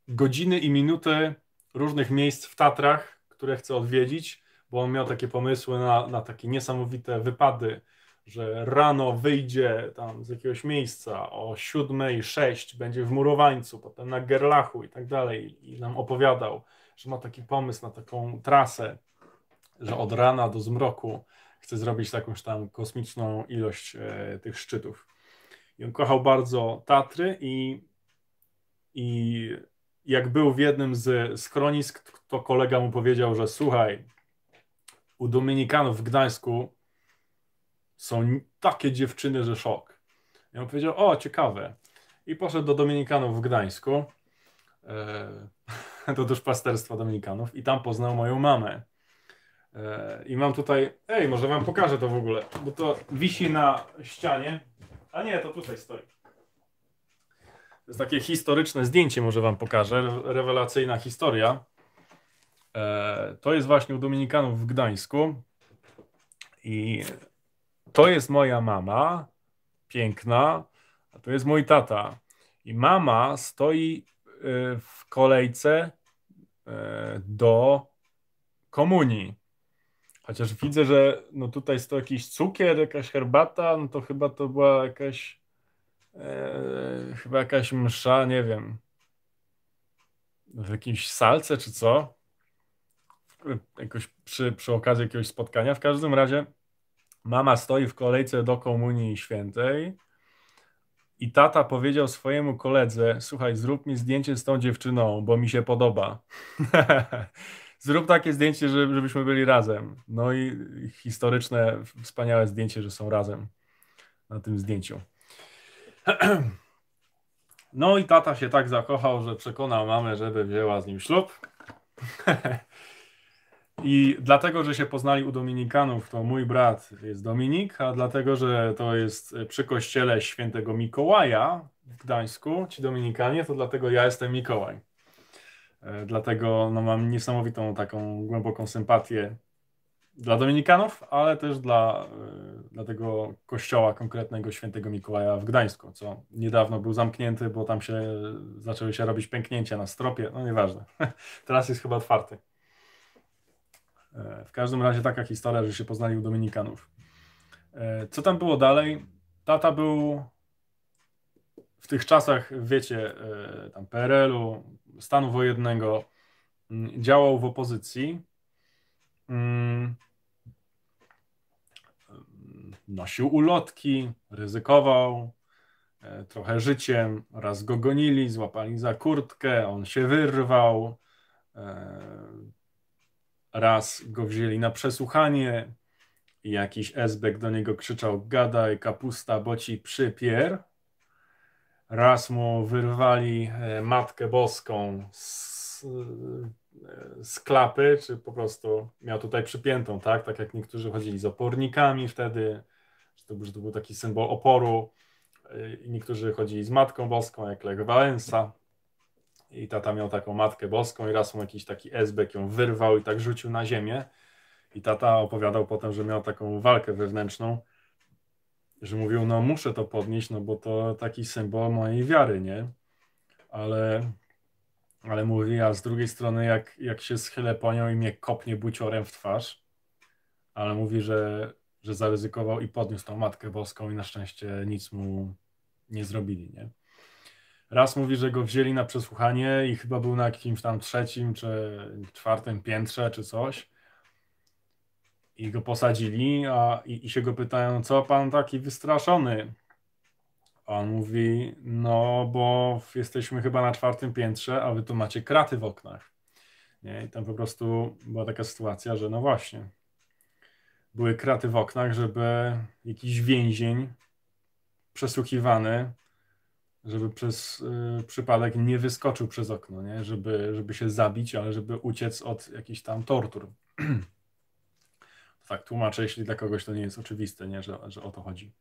godziny i minuty różnych miejsc w Tatrach, które chce odwiedzić, bo on miał takie pomysły na, na takie niesamowite wypady, że rano wyjdzie tam z jakiegoś miejsca, o 7.06 będzie w Murowańcu, potem na Gerlachu i tak dalej i nam opowiadał, że ma taki pomysł na taką trasę, że od rana do zmroku chce zrobić jakąś tam kosmiczną ilość e, tych szczytów. I on kochał bardzo Tatry i, i jak był w jednym z schronisk, to kolega mu powiedział, że słuchaj, u Dominikanów w Gdańsku są takie dziewczyny, że szok. I on powiedział, o, ciekawe. I poszedł do Dominikanów w Gdańsku, e, (laughs) do duszpasterstwa Dominikanów i tam poznał moją mamę. E, I mam tutaj, ej, może wam pokażę to w ogóle, bo to wisi na ścianie, a nie, to tutaj stoi. To jest takie historyczne zdjęcie, może wam pokażę, rewelacyjna historia. E, to jest właśnie u Dominikanów w Gdańsku i to jest moja mama, piękna, a to jest mój tata. I mama stoi y, w kolejce y, do komunii. Chociaż widzę, że no tutaj to jakiś cukier, jakaś herbata, no to chyba to była jakaś e, chyba jakaś msza, nie wiem. W jakimś salce czy co? Jakoś przy, przy okazji jakiegoś spotkania. W każdym razie Mama stoi w kolejce do Komunii Świętej i tata powiedział swojemu koledze: Słuchaj, zrób mi zdjęcie z tą dziewczyną, bo mi się podoba. (laughs) zrób takie zdjęcie, żebyśmy byli razem. No i historyczne, wspaniałe zdjęcie, że są razem na tym zdjęciu. (clears throat) No i tata się tak zakochał, że przekonał mamę, żeby wzięła z nim ślub. (laughs) I dlatego, że się poznali u Dominikanów, to mój brat jest Dominik, a dlatego, że to jest e, przy kościele świętego Mikołaja w Gdańsku, ci Dominikanie, to dlatego ja jestem Mikołaj. E, dlatego no, mam niesamowitą taką głęboką sympatię dla Dominikanów, ale też dla, e, dla tego kościoła konkretnego świętego Mikołaja w Gdańsku, co niedawno był zamknięty, bo tam się zaczęły się robić pęknięcia na stropie, no nieważne. (laughs) Teraz jest chyba otwarty. E, w każdym razie taka historia, że się poznali u Dominikanów. E, co tam było dalej? Tata był w tych czasach, wiecie, e, tam PRL-u, stanu wojennego, mm, działał w opozycji. Mm. Nosił ulotki, ryzykował trochę życiem. Raz go gonili, złapali za kurtkę, on się wyrwał raz go wzięli na przesłuchanie, jakiś esbek do niego krzyczał gadaj, kapusta, bo ci przypier. Raz mu wyrwali e, Matkę Boską z, e, z klapy, czy po prostu miał tutaj przypiętą, tak? Tak jak niektórzy chodzili z opornikami wtedy, że to, że to był taki symbol oporu. E, I niektórzy chodzili z Matką Boską, jak Lech Wałęsa i tata miał taką matkę boską i raz mu jakiś taki esbek ją wyrwał i tak rzucił na ziemię. I tata opowiadał potem, że miał taką walkę wewnętrzną, że mówił, no muszę to podnieść, no bo to taki symbol mojej wiary, nie? Ale, ale mówi, a z drugiej strony jak, jak się schylę po nią i mnie kopnie buciorem w twarz, ale mówi, że, że zaryzykował i podniósł tą Matkę Boską i na szczęście nic mu nie zrobili, nie? Raz mówi, że go wzięli na przesłuchanie i chyba był na jakimś tam trzecim czy czwartym piętrze czy coś. I go posadzili, a i, i się go pytają, co pan taki wystraszony? A on mówi, no bo jesteśmy chyba na czwartym piętrze, a wy tu macie kraty w oknach. Nie? I tam po prostu była taka sytuacja, że no właśnie, były kraty w oknach, żeby jakiś więzień przesłuchiwany żeby przez y, przypadek nie wyskoczył przez okno, nie? Żeby, żeby się zabić, ale żeby uciec od jakichś tam tortur. tak tłumaczę, jeśli dla kogoś to nie jest oczywiste, nie? Że, że o to chodzi.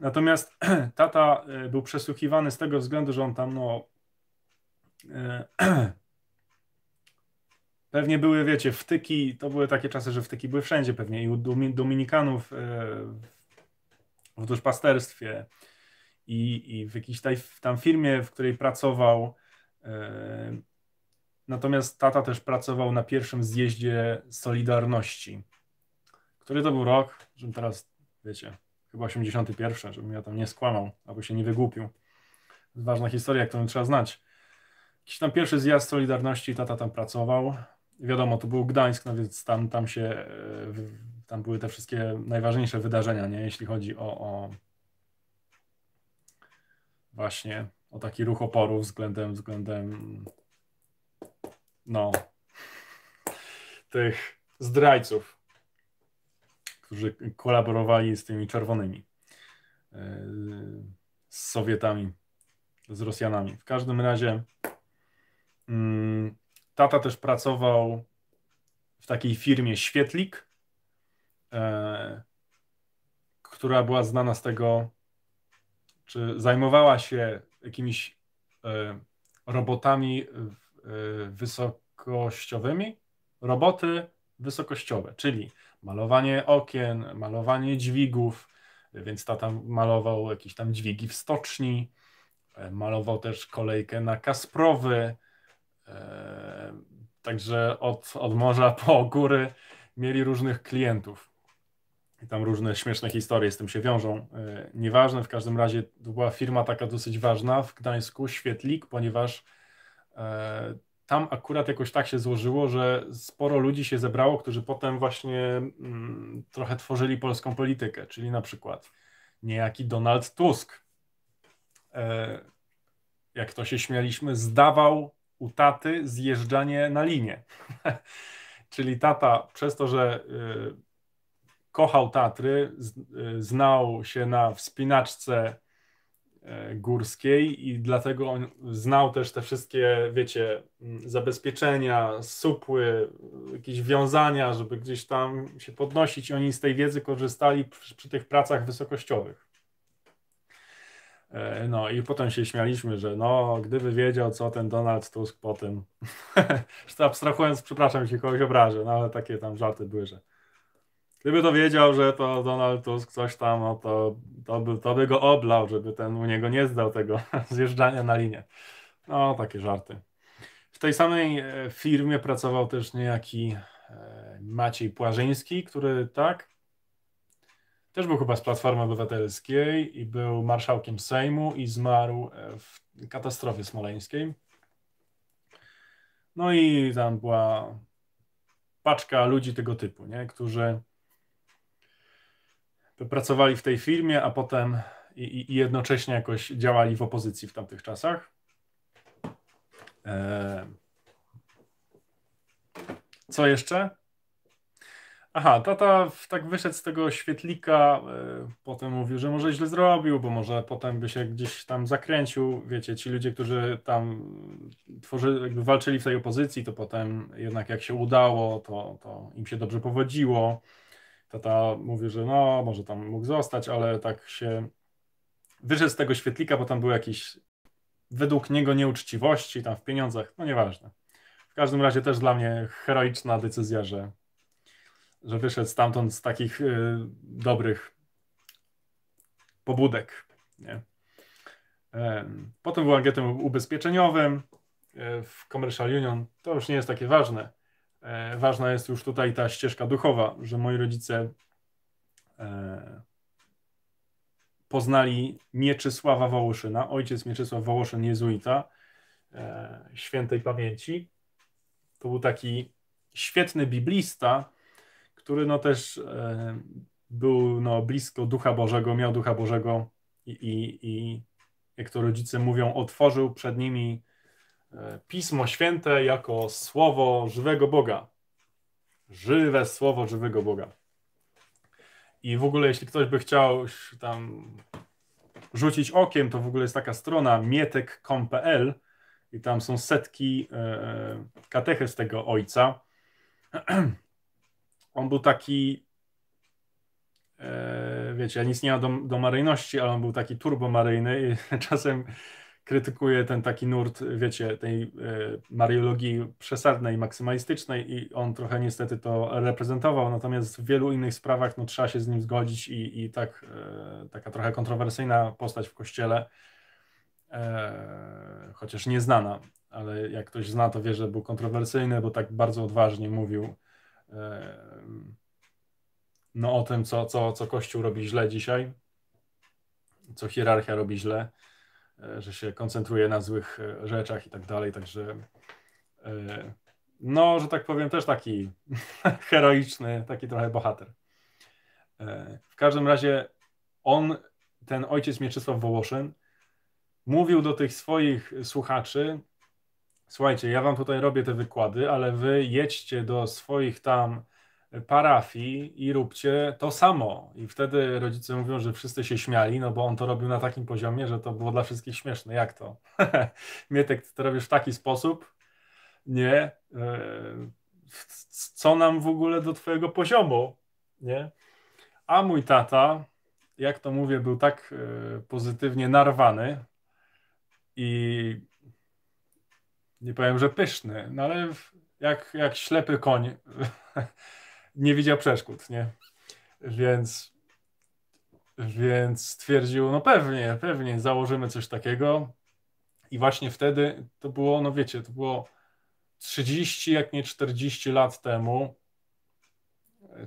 Natomiast tata był przesłuchiwany z tego względu, że on tam no Pewnie były, wiecie, wtyki, to były takie czasy, że wtyki były wszędzie pewnie i u Dominikanów w duszpasterstwie, i, i w jakiejś taj, tam firmie, w której pracował. E, natomiast tata też pracował na pierwszym zjeździe Solidarności. Który to był rok, żebym teraz, wiecie, chyba 81, żebym ja tam nie skłamał, albo się nie wygłupił. Ważna historia, którą trzeba znać. Jakiś tam pierwszy zjazd Solidarności, tata tam pracował. Wiadomo, to był Gdańsk, no więc tam, tam się, e, tam były te wszystkie najważniejsze wydarzenia, nie? jeśli chodzi o, o właśnie o taki ruch oporu względem, względem no, tych zdrajców, którzy kolaborowali z tymi czerwonymi, e, z Sowietami, z Rosjanami. W każdym razie mm, tata też pracował w takiej firmie Świetlik, e, która była znana z tego czy zajmowała się jakimiś e, robotami e, wysokościowymi? Roboty wysokościowe, czyli malowanie okien, malowanie dźwigów, więc tam malował jakieś tam dźwigi w stoczni, e, malował też kolejkę na Kasprowy, także od, od morza po góry mieli różnych klientów. I tam różne śmieszne historie z tym się wiążą. E, nieważne, w każdym razie to była firma taka dosyć ważna w Gdańsku, Świetlik, ponieważ e, tam akurat jakoś tak się złożyło, że sporo ludzi się zebrało, którzy potem właśnie mm, trochę tworzyli polską politykę, czyli na przykład niejaki Donald Tusk. E, jak to się śmialiśmy, zdawał u taty zjeżdżanie na linię. (laughs) czyli tata przez to, że kochał Tatry, y, znał się na wspinaczce e, górskiej i dlatego on znał też te wszystkie, wiecie, zabezpieczenia, supły, jakieś wiązania, żeby gdzieś tam się podnosić. I oni z tej wiedzy korzystali przy, przy, tych pracach wysokościowych. E, no i potem się śmialiśmy, że no, gdyby wiedział, co ten Donald Tusk potem, tym, (laughs) abstrahując, przepraszam, jeśli kogoś obrażę, no ale takie tam żarty były, że Gdyby to wiedział, że to Donald Tusk coś tam, no to, to, by, to by go oblał, żeby ten u niego nie zdał tego (laughs) zjeżdżania na linię. No, takie żarty. W tej samej e, firmie pracował też niejaki e, Maciej Płażyński, który tak, też był chyba z Platformy Obywatelskiej i był marszałkiem Sejmu i zmarł e, w katastrofie smoleńskiej. No i tam była paczka ludzi tego typu, nie? którzy pracowali w tej firmie, a potem i, i jednocześnie jakoś działali w opozycji w tamtych czasach. E, co jeszcze? Aha, tata tak wyszedł z tego świetlika, e, potem mówił, że może źle zrobił, bo może potem by się gdzieś tam zakręcił. Wiecie, ci ludzie, którzy tam tworzyli, jakby walczyli w tej opozycji, to potem jednak jak się udało, to, to im się dobrze powodziło. Tata mówi, że no, może tam mógł zostać, ale tak się wyszedł z tego świetlika, bo tam były jakieś według niego nieuczciwości tam w pieniądzach, no nieważne. W każdym razie też dla mnie heroiczna decyzja, że, że wyszedł stamtąd z takich y, dobrych pobudek. Nie? Potem był agentem ubezpieczeniowym y, w Commercial Union. To już nie jest takie ważne. E, ważna jest już tutaj ta ścieżka duchowa, że moi rodzice e, poznali Mieczysława Wołoszyna, ojciec Mieczysław Wołoszyn, jezuita, e, świętej pamięci. To był taki świetny biblista, który no też był no blisko Ducha Bożego, miał Ducha Bożego i, i, i jak to rodzice mówią, otworzył przed nimi E, Pismo Święte jako słowo żywego Boga. Żywe słowo żywego Boga. I w ogóle, jeśli ktoś by chciał tam rzucić okiem, to w ogóle jest taka strona mietek.com.pl i tam są setki e, e, kateches tego ojca. (clears throat) On był taki, wiecie, ja nic nie mam do, do maryjności, ale on był taki turbomaryjny i (laughs) czasem krytykuje ten taki nurt, wiecie, tej e, mariologii przesadnej, maksymalistycznej i on trochę niestety to reprezentował, natomiast w wielu innych sprawach no, trzeba się z nim zgodzić i, i tak, e, taka trochę kontrowersyjna postać w kościele, e, chociaż nieznana, ale jak ktoś zna, to wie, że był kontrowersyjny, bo tak bardzo odważnie mówił no, o tym, co, co, co Kościół robi źle dzisiaj, co hierarchia robi źle. E, że się koncentruje na złych e, rzeczach i tak dalej, także e, no, że tak powiem, też taki (laughs) heroiczny, taki trochę bohater. W każdym razie on, ten ojciec Mieczysław Wołoszyn, mówił do tych swoich słuchaczy, słuchajcie, ja wam tutaj robię te wykłady, ale wy jedźcie do swoich tam parafii i róbcie to samo. I wtedy rodzice mówią, że wszyscy się śmiali, no bo on to robił na takim poziomie, że to było dla wszystkich śmieszne. Jak to? (laughs) Mietek, ty to robisz w taki sposób? Nie. E, co nam w ogóle do twojego poziomu? Nie? A mój tata, jak to mówię, był tak e, pozytywnie narwany i nie powiem, że pyszny, no ale jak, jak ślepy koń (laughs) nie widział przeszkód, nie? Więc, więc stwierdził, no pewnie, pewnie, założymy coś takiego. I właśnie wtedy to było, no wiecie, to było 30, jak nie 40 lat temu,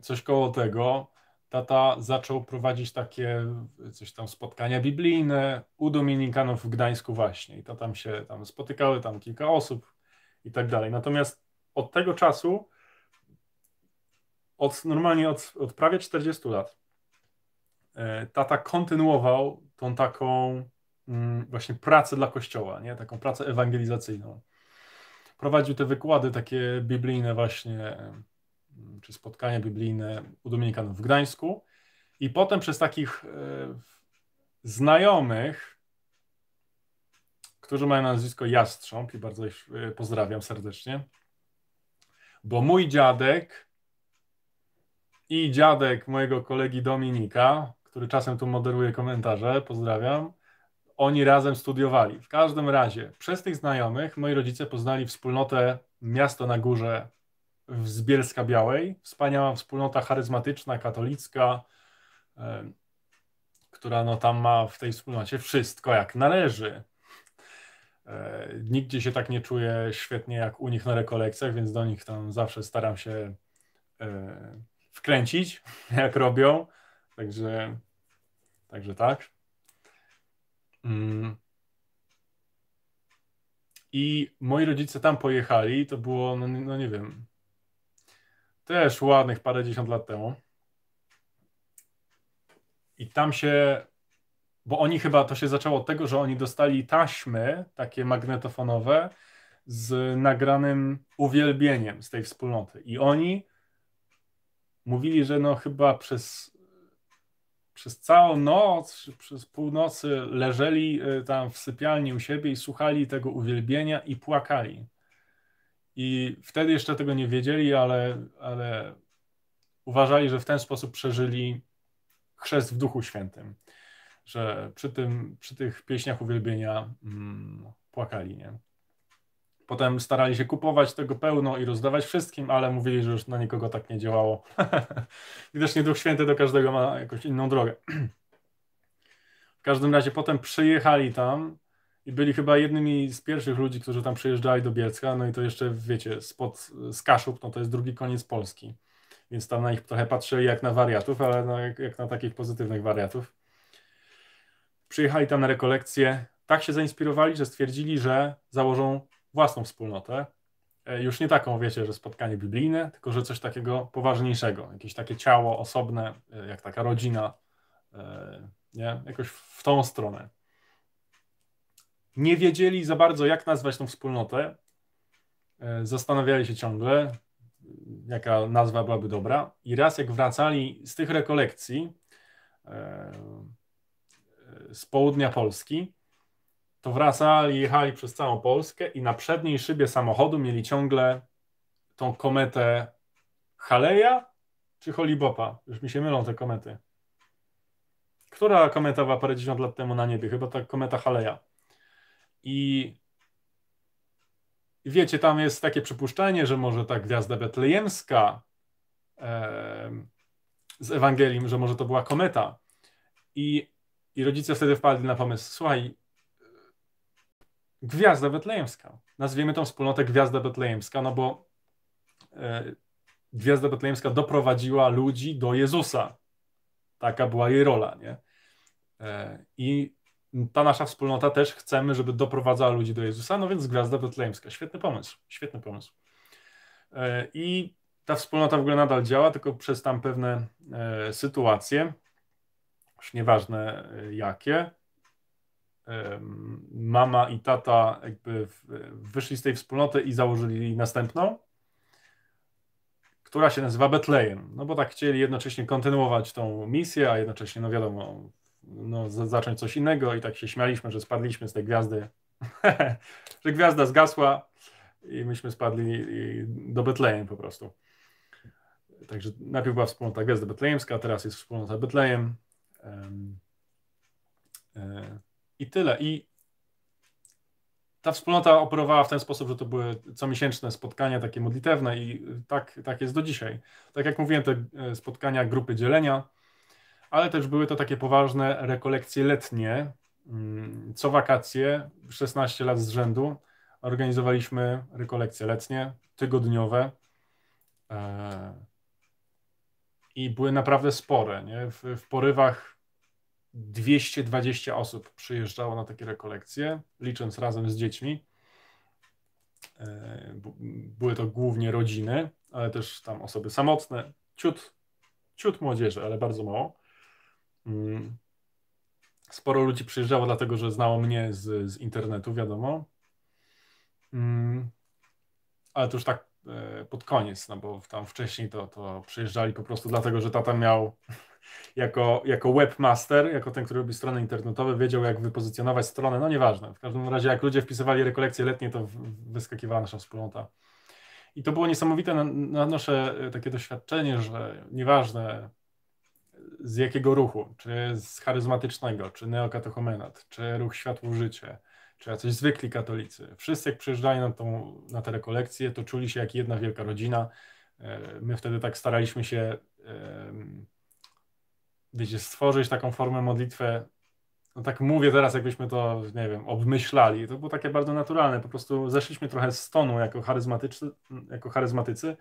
coś koło tego, tata zaczął prowadzić takie coś tam spotkania biblijne u Dominikanów w Gdańsku właśnie. I to tam się tam spotykały tam kilka osób i tak dalej. Natomiast od tego czasu od, normalnie od, od prawie 40 lat e, tata kontynuował tą taką mm, właśnie pracę dla kościoła, nie? taką pracę ewangelizacyjną. Prowadził te wykłady takie biblijne właśnie, e, mm, czy spotkania biblijne u Dominikanów w Gdańsku i potem przez takich e, znajomych, którzy mają nazwisko Jastrząb i bardzo ich pozdrawiam serdecznie, bo mój dziadek i dziadek mojego kolegi Dominika, który czasem tu moderuje komentarze, pozdrawiam, oni razem studiowali. W każdym razie, przez tych znajomych moi rodzice poznali wspólnotę Miasto na Górze w Bielska Białej. Wspaniała wspólnota charyzmatyczna, katolicka, która no, tam ma w tej wspólnocie wszystko jak należy. E, nigdzie się tak nie czuję świetnie jak u nich na rekolekcjach, więc do nich tam zawsze staram się e, wkręcić, (laughs) jak robią. Także, także tak. Mm. I moi rodzice tam pojechali, to było, no, no nie wiem, też ładnych parę dziesiąt lat temu. I tam się, bo oni chyba to się zaczęło od tego, że oni dostali taśmy takie magnetofonowe z nagranym uwielbieniem z tej wspólnoty. I oni mówili, że no chyba przez, przez całą noc, przez północy leżeli e, tam w sypialni u siebie i słuchali tego uwielbienia i płakali. I wtedy jeszcze tego nie wiedzieli, ale, ale uważali, że w ten sposób przeżyli chrzest w Duchu Świętym, że przy, tym, przy tych pieśniach uwielbienia mm, płakali. Nie? Potem starali się kupować tego pełno i rozdawać wszystkim, ale mówili, że już na nikogo tak nie działało. (laughs) Widocznie Duch Święty do każdego ma jakąś inną drogę. w każdym razie potem przyjechali tam i byli chyba jednymi z pierwszych ludzi, którzy tam przyjeżdżali do Bielska, no i to jeszcze, wiecie, spod, z Kaszub, no to jest drugi koniec Polski, więc tam na nich trochę patrzyli jak na wariatów, ale no jak, jak na takich pozytywnych wariatów. Przyjechali tam na rekolekcje, tak się zainspirowali, że stwierdzili, że założą własną wspólnotę. E, już nie taką, wiecie, że spotkanie biblijne, tylko że coś takiego poważniejszego, jakieś takie ciało osobne, e, jak taka rodzina, e, nie? jakoś w tą stronę. Nie wiedzieli za bardzo, jak nazwać tą wspólnotę. Zastanawiali się ciągle, jaka nazwa byłaby dobra. I raz, jak wracali z tych rekolekcji z południa Polski, to wracali, jechali przez całą Polskę i na przedniej szybie samochodu mieli ciągle tą kometę Haleja czy Holibopa. Już mi się mylą te komety. Która kometa była parędziesiąt lat temu na niebie? Chyba ta kometa Haleja. I wiecie, tam jest takie przypuszczenie, że może ta gwiazda betlejemska e, z Ewangelim, że może to była kometa. I, I rodzice wtedy wpadli na pomysł, słuchaj, Gwiazda Betlejemska. Nazwijmy tą wspólnotę Gwiazda Betlejemska, no bo e, Gwiazda Betlejemska doprowadziła ludzi do Jezusa. Taka była jej rola, nie? E, I ta nasza wspólnota też chcemy, żeby doprowadzała ludzi do Jezusa, no więc Gwiazda Betlejemska. Świetny pomysł, świetny pomysł. E, I ta wspólnota w ogóle nadal działa, tylko przez tam pewne sytuacje, już nieważne jakie, mama i tata jakby wyszli z tej wspólnoty i założyli następną, która się nazywa Betlejem. No bo tak chcieli jednocześnie kontynuować tą misję, a jednocześnie, no wiadomo, no, zacząć coś innego i tak się śmialiśmy, że spadliśmy z tej gwiazdy, (laughs) że gwiazda zgasła i myśmy spadli do Betlejem po prostu. Także najpierw była wspólnota Gwiazda Betlejemska, teraz jest wspólnota Betlejem. Um, um, i tyle. I ta wspólnota operowała w ten sposób, że to były comiesięczne spotkania takie modlitewne i tak, tak jest do dzisiaj. Tak jak mówiłem, te e, spotkania grupy dzielenia, ale też były to takie poważne rekolekcje letnie. Mm, co wakacje, 16 lat z rzędu, organizowaliśmy rekolekcje letnie, tygodniowe e, i były naprawdę spore. Nie? W, w porywach 220 osób przyjeżdżało na takie rekolekcje, licząc razem z dziećmi. E, były to głównie rodziny, ale też tam osoby samotne, ciut, ciut młodzieży, ale bardzo mało. Mm. Sporo ludzi przyjeżdżało, dlatego że znało mnie z, z internetu, wiadomo. Mm. Ale to już tak e, pod koniec, no bo tam wcześniej to, to przyjeżdżali po prostu dlatego, że tata miał jako, jako webmaster, jako ten, który robi strony internetowe, wiedział jak wypozycjonować stronę, no nieważne. W każdym razie jak ludzie wpisywali rekolekcje letnie, to wyskakiwała nasza wspólnota. I to było niesamowite, na nasze takie doświadczenie, że nieważne e, z jakiego ruchu, czy z charyzmatycznego, czy neokatechumenat, czy ruch światło życie, czy jacyś zwykli katolicy. Wszyscy jak przyjeżdżali na, tą, na te rekolekcje, to czuli się jak jedna wielka rodzina. E, my wtedy tak staraliśmy się wiecie, stworzyć taką formę modlitwę. No tak mówię teraz, jakbyśmy to, nie wiem, obmyślali. To było takie bardzo naturalne. Po prostu zeszliśmy trochę z tonu jako, charyzmatyczny, jako charyzmatycy.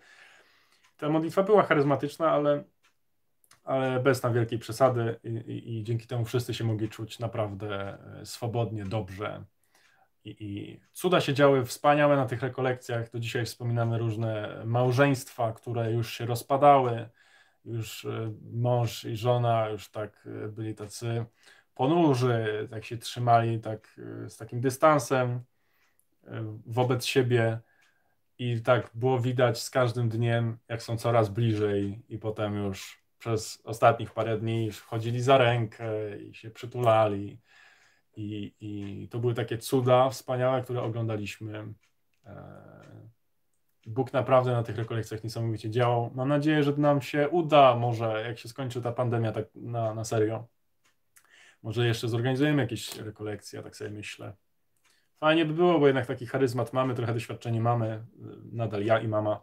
Ta modlitwa była charyzmatyczna, ale, ale bez tam wielkiej przesady i, i, i dzięki temu wszyscy się mogli czuć naprawdę e, swobodnie, dobrze. I, I cuda się działy wspaniałe na tych rekolekcjach. Do dzisiaj wspominamy różne małżeństwa, które już się rozpadały, już e, mąż i żona już tak e, byli tacy ponurzy, tak się trzymali tak e, z takim dystansem wobec siebie i tak było widać z każdym dniem, jak są coraz bliżej i potem już przez ostatnich parę dni już chodzili za rękę i się przytulali i, i to były takie cuda wspaniałe, które oglądaliśmy Bóg naprawdę na tych rekolekcjach niesamowicie działał. Mam nadzieję, że nam się uda, może jak się skończy ta pandemia tak na, na serio. Może jeszcze zorganizujemy jakieś rekolekcje, tak sobie myślę. Fajnie by było, bo jednak taki charyzmat mamy, trochę doświadczenie mamy, y, nadal ja i mama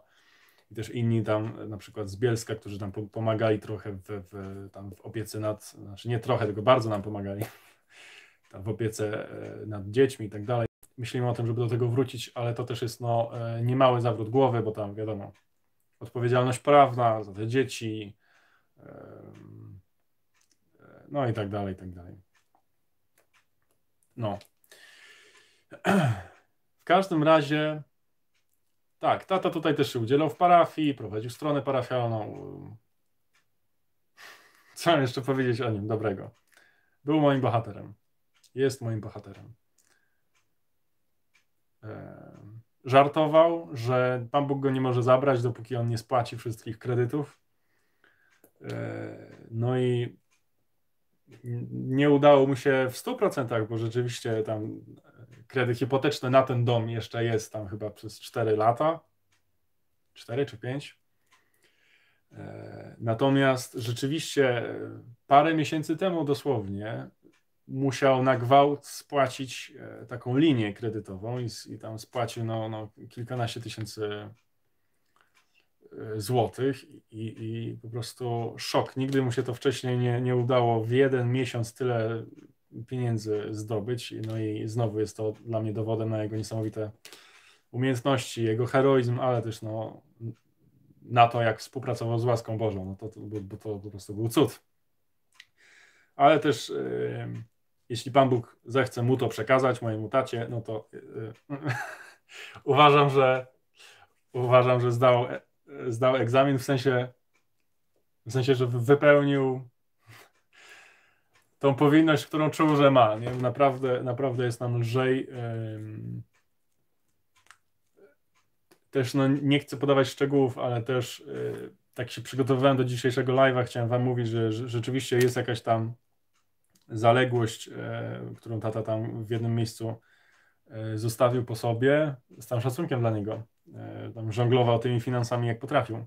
i też inni tam, y, na przykład z Bielska, którzy tam pomagali trochę w, w, tam w opiece nad, znaczy nie trochę, tylko bardzo nam pomagali (laughs) tam w opiece y, nad dziećmi i tak dalej myślimy o tym, żeby do tego wrócić, ale to też jest no, e, niemały zawrót głowy, bo tam wiadomo, odpowiedzialność prawna za te dzieci, e, no i tak dalej, i tak dalej. No. (clears throat) W każdym razie, tak, tata tutaj też się udzielał w parafii, prowadził stronę parafialną. Co jeszcze powiedzieć o nim dobrego? Był moim bohaterem. Jest moim bohaterem żartował, że Pan Bóg go nie może zabrać, dopóki on nie spłaci wszystkich kredytów. E, no i nie udało mu się w 100%, bo rzeczywiście tam e, kredyt hipoteczny na ten dom jeszcze jest tam chyba przez 4 lata. 4 czy 5. E, natomiast rzeczywiście parę miesięcy temu dosłownie musiał na gwałt spłacić e, taką linię kredytową i, i tam spłacił no, no, kilkanaście tysięcy e, złotych i, i, po prostu szok. Nigdy mu się to wcześniej nie, nie udało w jeden miesiąc tyle pieniędzy zdobyć. No i znowu jest to dla mnie dowodem na jego niesamowite umiejętności, jego heroizm, ale też no, na to, jak współpracował z łaską Bożą. No to, to, to, to po prostu był cud. Ale też yy, jeśli Pan Bóg zechce mu to przekazać, mojemu tacie, no to y, y, (laughs) uważam, że uważam, że zdał, e, zdał egzamin w sensie, w sensie, że wypełnił tą powinność, którą czuł, że ma. Nie? Naprawdę, naprawdę jest nam lżej. Też no, nie chcę podawać szczegółów, ale też y, tak się przygotowywałem do dzisiejszego live'a, chciałem wam mówić, że rzeczywiście jest jakaś tam zaległość, e, którą tata tam w jednym miejscu e, zostawił po sobie, z tam szacunkiem dla niego. E, tam żonglował tymi finansami jak potrafił.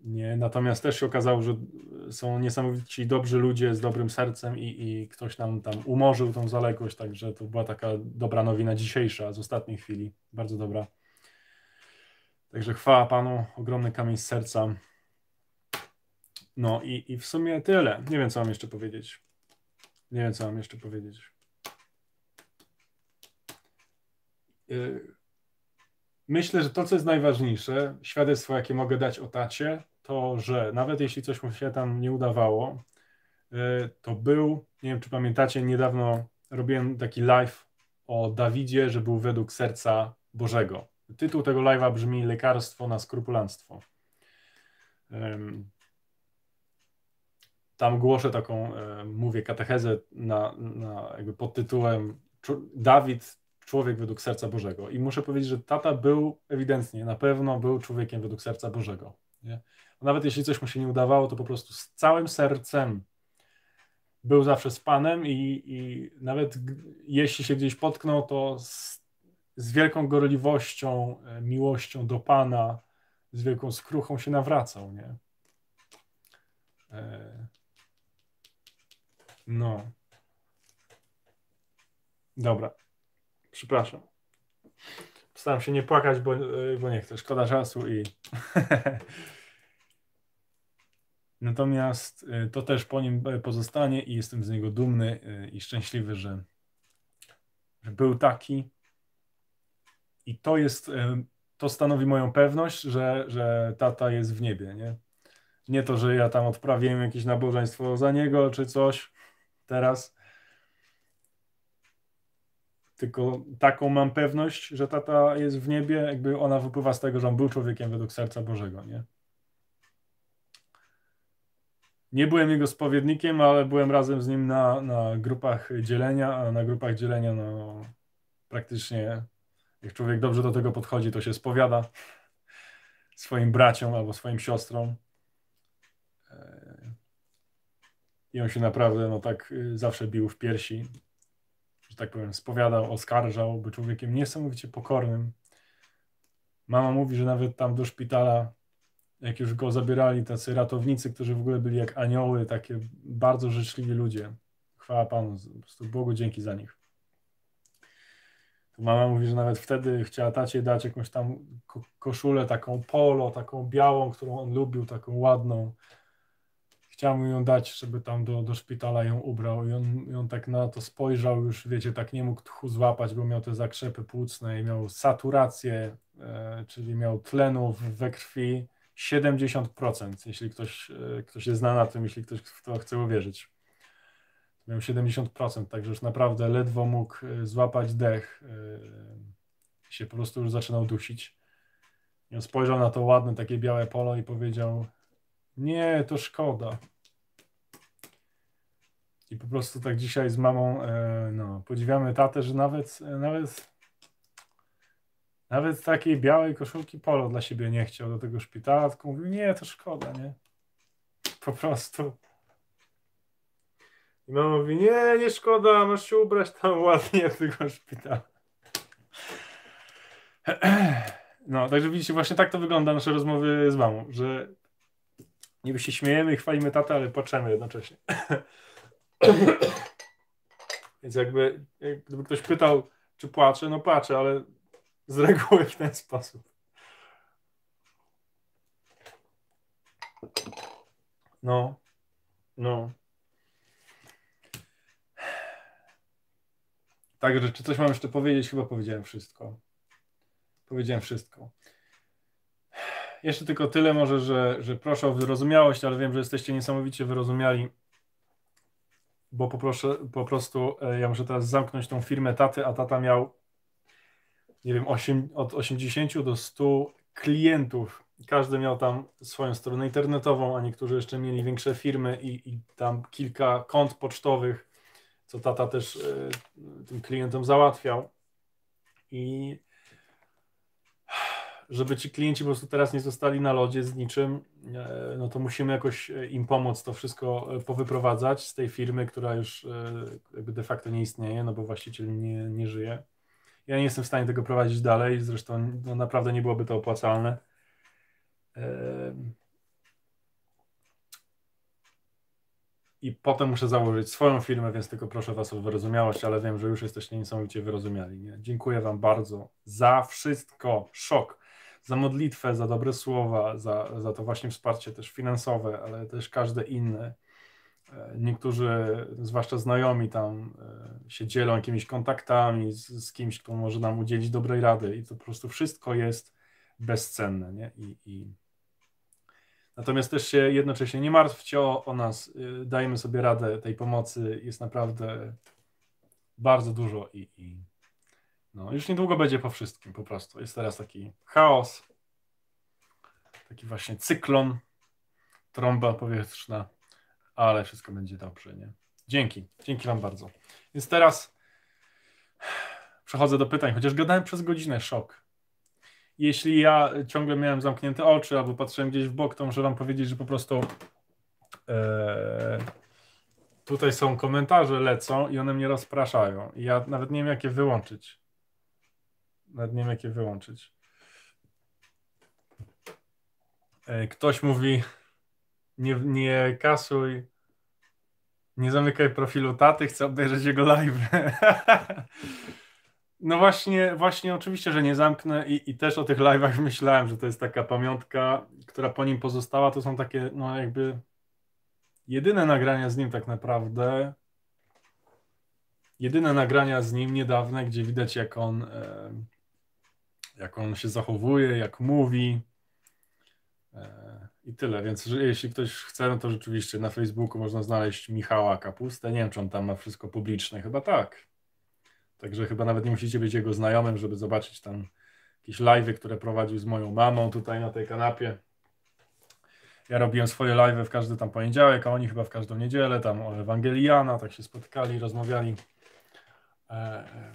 Nie, natomiast też się okazało, że są niesamowici dobrzy ludzie z dobrym sercem i, i ktoś nam tam umorzył tą zaległość, także to była taka dobra nowina dzisiejsza, z ostatniej chwili, bardzo dobra. Także chwała Panu, ogromny kamień z serca no i, i w sumie tyle. Nie wiem, co mam jeszcze powiedzieć. Nie wiem, co mam jeszcze powiedzieć. Y, myślę, że to, co jest najważniejsze, świadectwo, jakie mogę dać o tacie, to, że nawet jeśli coś mu się tam nie udawało, y, to był, nie wiem, czy pamiętacie, niedawno robiłem taki live o Dawidzie, że był według serca Bożego. Tytuł tego live'a brzmi Lekarstwo na skrupulanstwo tam głoszę taką, e, mówię, katechezę na, na jakby pod tytułem Dawid, człowiek według serca Bożego. I muszę powiedzieć, że tata był ewidentnie, na pewno był człowiekiem według serca Bożego. Nie? Nawet jeśli coś mu się nie udawało, to po prostu z całym sercem był zawsze z Panem i, i nawet jeśli się gdzieś potknął, to z, z wielką gorliwością, e, miłością do Pana, z wielką skruchą się nawracał. Nie? E, no. Dobra. Przepraszam. Staram się nie płakać, bo, y, bo nie chcę. Szkoda czasu i. (laughs) Natomiast y, to też po nim y, pozostanie i jestem z niego dumny i szczęśliwy, że, że był taki. I to jest, to stanowi moją pewność, że, że tata jest w niebie, nie? Nie to, że ja tam odprawiłem jakieś nabożeństwo za niego czy coś, Teraz tylko taką mam pewność, że tata jest w niebie, jakby ona wypływa z tego, że on był człowiekiem według serca Bożego, nie? Nie byłem jego spowiednikiem, ale byłem razem z nim na, na grupach dzielenia, a na grupach dzielenia no, praktycznie jak człowiek dobrze do tego podchodzi, to się spowiada swoim braciom albo swoim siostrom. I on się naprawdę, no tak, y, zawsze bił w piersi, że tak powiem, spowiadał, oskarżał, był człowiekiem niesamowicie pokornym. Mama mówi, że nawet tam do szpitala, jak już go zabierali tacy ratownicy, którzy w ogóle byli jak anioły, takie bardzo życzliwi ludzie. Chwała Panu, po prostu Bogu dzięki za nich. mama mówi, że nawet wtedy chciała tacie dać jakąś tam koszulę, taką polo, taką białą, którą on lubił, taką ładną Chciałem ją dać, żeby tam do, do szpitala ją ubrał i on, i on tak na to spojrzał już, wiecie, tak nie mógł tchu złapać, bo miał te zakrzepy płucne i miał saturację, e, czyli miał tlenu we krwi 70%, jeśli ktoś, e, ktoś się zna na tym, jeśli ktoś w to chce uwierzyć. Miał 70%, także już naprawdę ledwo mógł e, złapać dech e, się po prostu już zaczynał dusić. I on spojrzał na to ładne takie białe polo i powiedział nie, to szkoda. I po prostu tak dzisiaj z mamą, e, no, podziwiamy tatę, że nawet, e, nawet, nawet takiej białej koszulki polo dla siebie nie chciał do tego szpitala, tylko mówił, nie, to szkoda, nie? Po prostu. I mama mówi, nie, nie szkoda, masz się ubrać tam (laughs) ładnie do tego szpitala. (clears throat) No, także widzicie, właśnie tak to wygląda nasze rozmowy z mamą, że Niby się śmiejemy i chwalimy tatę, ale płaczemy jednocześnie. (coughs) Więc jakby, gdyby ktoś pytał, czy płaczę, no płaczę, ale z reguły w ten sposób. No, no. Także, czy coś mam jeszcze powiedzieć? Chyba powiedziałem wszystko. Powiedziałem wszystko jeszcze tylko tyle może, że, że proszę o wyrozumiałość, ale wiem, że jesteście niesamowicie wyrozumiali, bo poproszę, po prostu e, ja muszę teraz zamknąć tą firmę taty, a tata miał, nie wiem, 8, od 80 do 100 klientów. Każdy miał tam swoją stronę internetową, a niektórzy jeszcze mieli większe firmy i, i tam kilka kont pocztowych, co tata też y, tym klientom załatwiał. I żeby ci klienci po prostu teraz nie zostali na lodzie z niczym, e, no to musimy jakoś e, im pomóc to wszystko e, powyprowadzać z tej firmy, która już jakby de facto nie istnieje, no bo właściciel nie, nie żyje. Ja nie jestem w stanie tego prowadzić dalej, zresztą no naprawdę nie byłoby to opłacalne. I potem muszę założyć swoją firmę, więc tylko proszę Was o wyrozumiałość, ale wiem, że już jesteście niesamowicie wyrozumiali. Nie? Dziękuję Wam bardzo za wszystko. Szok za modlitwę, za dobre słowa, za, za to właśnie wsparcie też finansowe, ale też każde inne. E, niektórzy, zwłaszcza znajomi, tam e, się dzielą jakimiś kontaktami z, z kimś, kto może nam udzielić dobrej rady, i to po prostu wszystko jest bezcenne. Nie? I, i... Natomiast też się jednocześnie nie martwcie o, o nas, e, dajemy sobie radę tej pomocy, jest naprawdę bardzo dużo i, i no, już niedługo będzie po wszystkim po prostu. Jest teraz taki chaos, taki właśnie cyklon, trąba powietrzna, ale wszystko będzie dobrze, nie? Dzięki, dzięki Wam bardzo. Więc teraz przechodzę do pytań, chociaż gadałem przez godzinę, szok. Jeśli ja ciągle miałem zamknięte oczy albo patrzyłem gdzieś w bok, to muszę Wam powiedzieć, że po prostu ee, tutaj są komentarze, lecą i one mnie rozpraszają. I ja nawet nie wiem, jak je wyłączyć nad nie wiem, wyłączyć. Ktoś mówi, nie, nie kasuj, nie zamykaj profilu taty, chcę obejrzeć jego live. (laughs) No właśnie, właśnie oczywiście, że nie zamknę i, i też o tych live'ach myślałem, że to jest taka pamiątka, która po nim pozostała. To są takie, no jakby jedyne nagrania z nim tak naprawdę. Jedyne nagrania z nim niedawne, gdzie widać jak on jak on się zachowuje, jak mówi. E, I tyle, więc jeśli ktoś chce, no to rzeczywiście na Facebooku można znaleźć Michała Kapustę. Nie wiem, czy on tam ma wszystko publiczne, chyba tak. Także chyba nawet nie musicie być jego znajomym, żeby zobaczyć tam jakieś live'y, które prowadził z moją mamą tutaj na tej kanapie. Ja robiłem swoje live'y w każdy tam poniedziałek, a oni chyba w każdą niedzielę, tam o Ewangeliana, tak się spotkali, rozmawiali. E, e,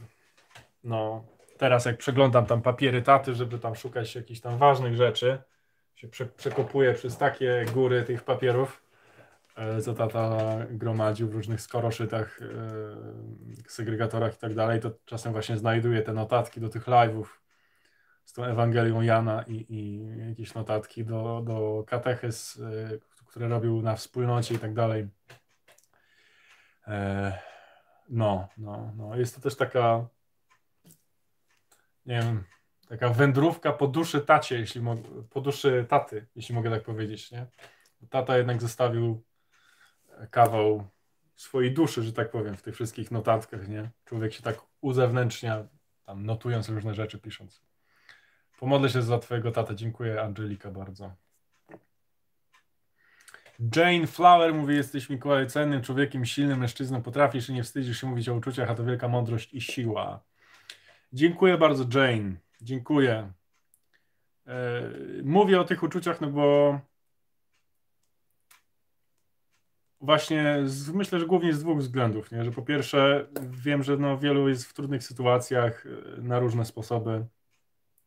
no, teraz jak przeglądam tam papiery taty, żeby tam szukać jakichś tam ważnych rzeczy, się przekopuję przez takie góry tych papierów, e, co tata gromadził w różnych skoroszytach, e, segregatorach i tak dalej, to czasem właśnie znajduję te notatki do tych live'ów z tą Ewangelią Jana i, i jakieś notatki do, do Kateches, e, które robił na wspólnocie i tak dalej. No, no, no. Jest to też taka nie wiem, taka wędrówka po duszy tacie, jeśli mo- po duszy taty, jeśli mogę tak powiedzieć, nie? Tata jednak zostawił kawał swojej duszy, że tak powiem, w tych wszystkich notatkach, nie? Człowiek się tak uzewnętrznia, tam notując różne rzeczy, pisząc. Pomodlę się za twojego tata. Dziękuję, Angelika, bardzo. Jane Flower mówi, jesteś Mikołaj cennym człowiekiem, silnym mężczyzną, potrafisz i nie wstydzisz się mówić o uczuciach, a to wielka mądrość i siła. Dziękuję bardzo, Jane. Dziękuję. E, mówię o tych uczuciach, no bo właśnie z, myślę, że głównie z dwóch względów. Nie? Że po pierwsze, wiem, że no wielu jest w trudnych sytuacjach e, na różne sposoby.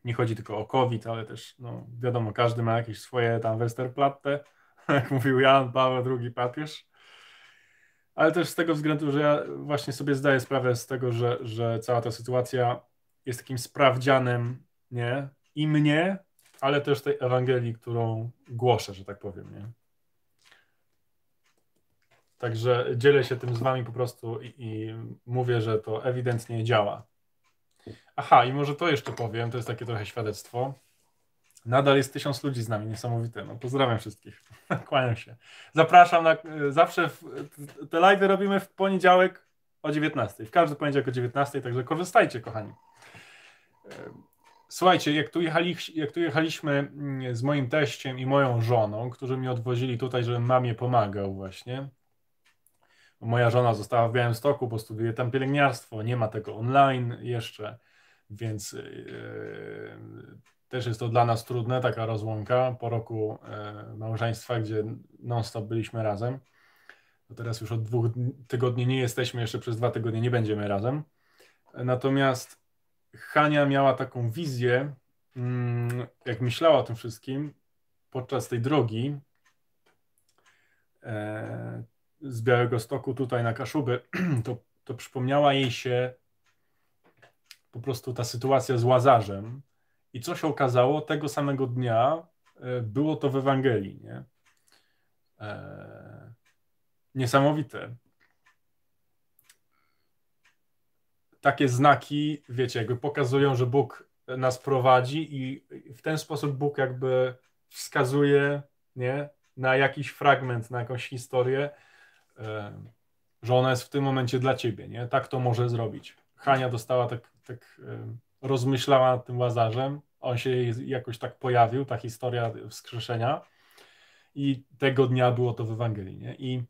Nie chodzi tylko o COVID, ale też no, wiadomo, każdy ma jakieś swoje tam Westerplatte, (laughs) jak mówił Jan Paweł II papież. Ale też z tego względu, że ja właśnie sobie zdaję sprawę z tego, że, że cała ta sytuacja jest takim sprawdzianem, nie? I mnie, ale też tej Ewangelii, którą głoszę, że tak powiem, nie? Także dzielę się tym z wami po prostu i, i mówię, że to ewidentnie działa. Aha, i może to jeszcze powiem, to jest takie trochę świadectwo. Nadal jest tysiąc ludzi z nami, niesamowite. No, pozdrawiam wszystkich. (laughs) Kłaniam się. Zapraszam na, zawsze w, te live y robimy w poniedziałek o 19. W każdy poniedziałek o 19, także korzystajcie, kochani. Słuchajcie, jak tu, jechali, jak tu jechaliśmy mm, z moim teściem i moją żoną, którzy mnie odwozili tutaj, żebym mamie pomagał właśnie. Moja żona została w Białymstoku, bo studiuje tam pielęgniarstwo, nie ma tego online jeszcze, więc yy, też jest to dla nas trudne, taka rozłąka po roku yy, małżeństwa, gdzie non-stop byliśmy razem. To no teraz już od dwóch tygodni nie jesteśmy, jeszcze przez dwa tygodnie nie będziemy razem. Natomiast Hania miała taką wizję, mm, jak myślała o tym wszystkim, podczas tej drogi e, z Białego Stoku tutaj na Kaszuby, (clears throat) to, to przypomniała jej się po prostu ta sytuacja z Łazarzem. I co się okazało, tego samego dnia e, było to w Ewangelii. Nie? E, niesamowite. takie znaki, wiecie, jakby pokazują, że Bóg nas prowadzi i w ten sposób Bóg jakby wskazuje nie, na jakiś fragment, na jakąś historię, że ona jest w tym momencie dla ciebie, nie? Tak to może zrobić. Hania dostała tak, tak rozmyślała nad tym Łazarzem, on się jakoś tak pojawił, ta historia wskrzeszenia i tego dnia było to w Ewangelii, nie? I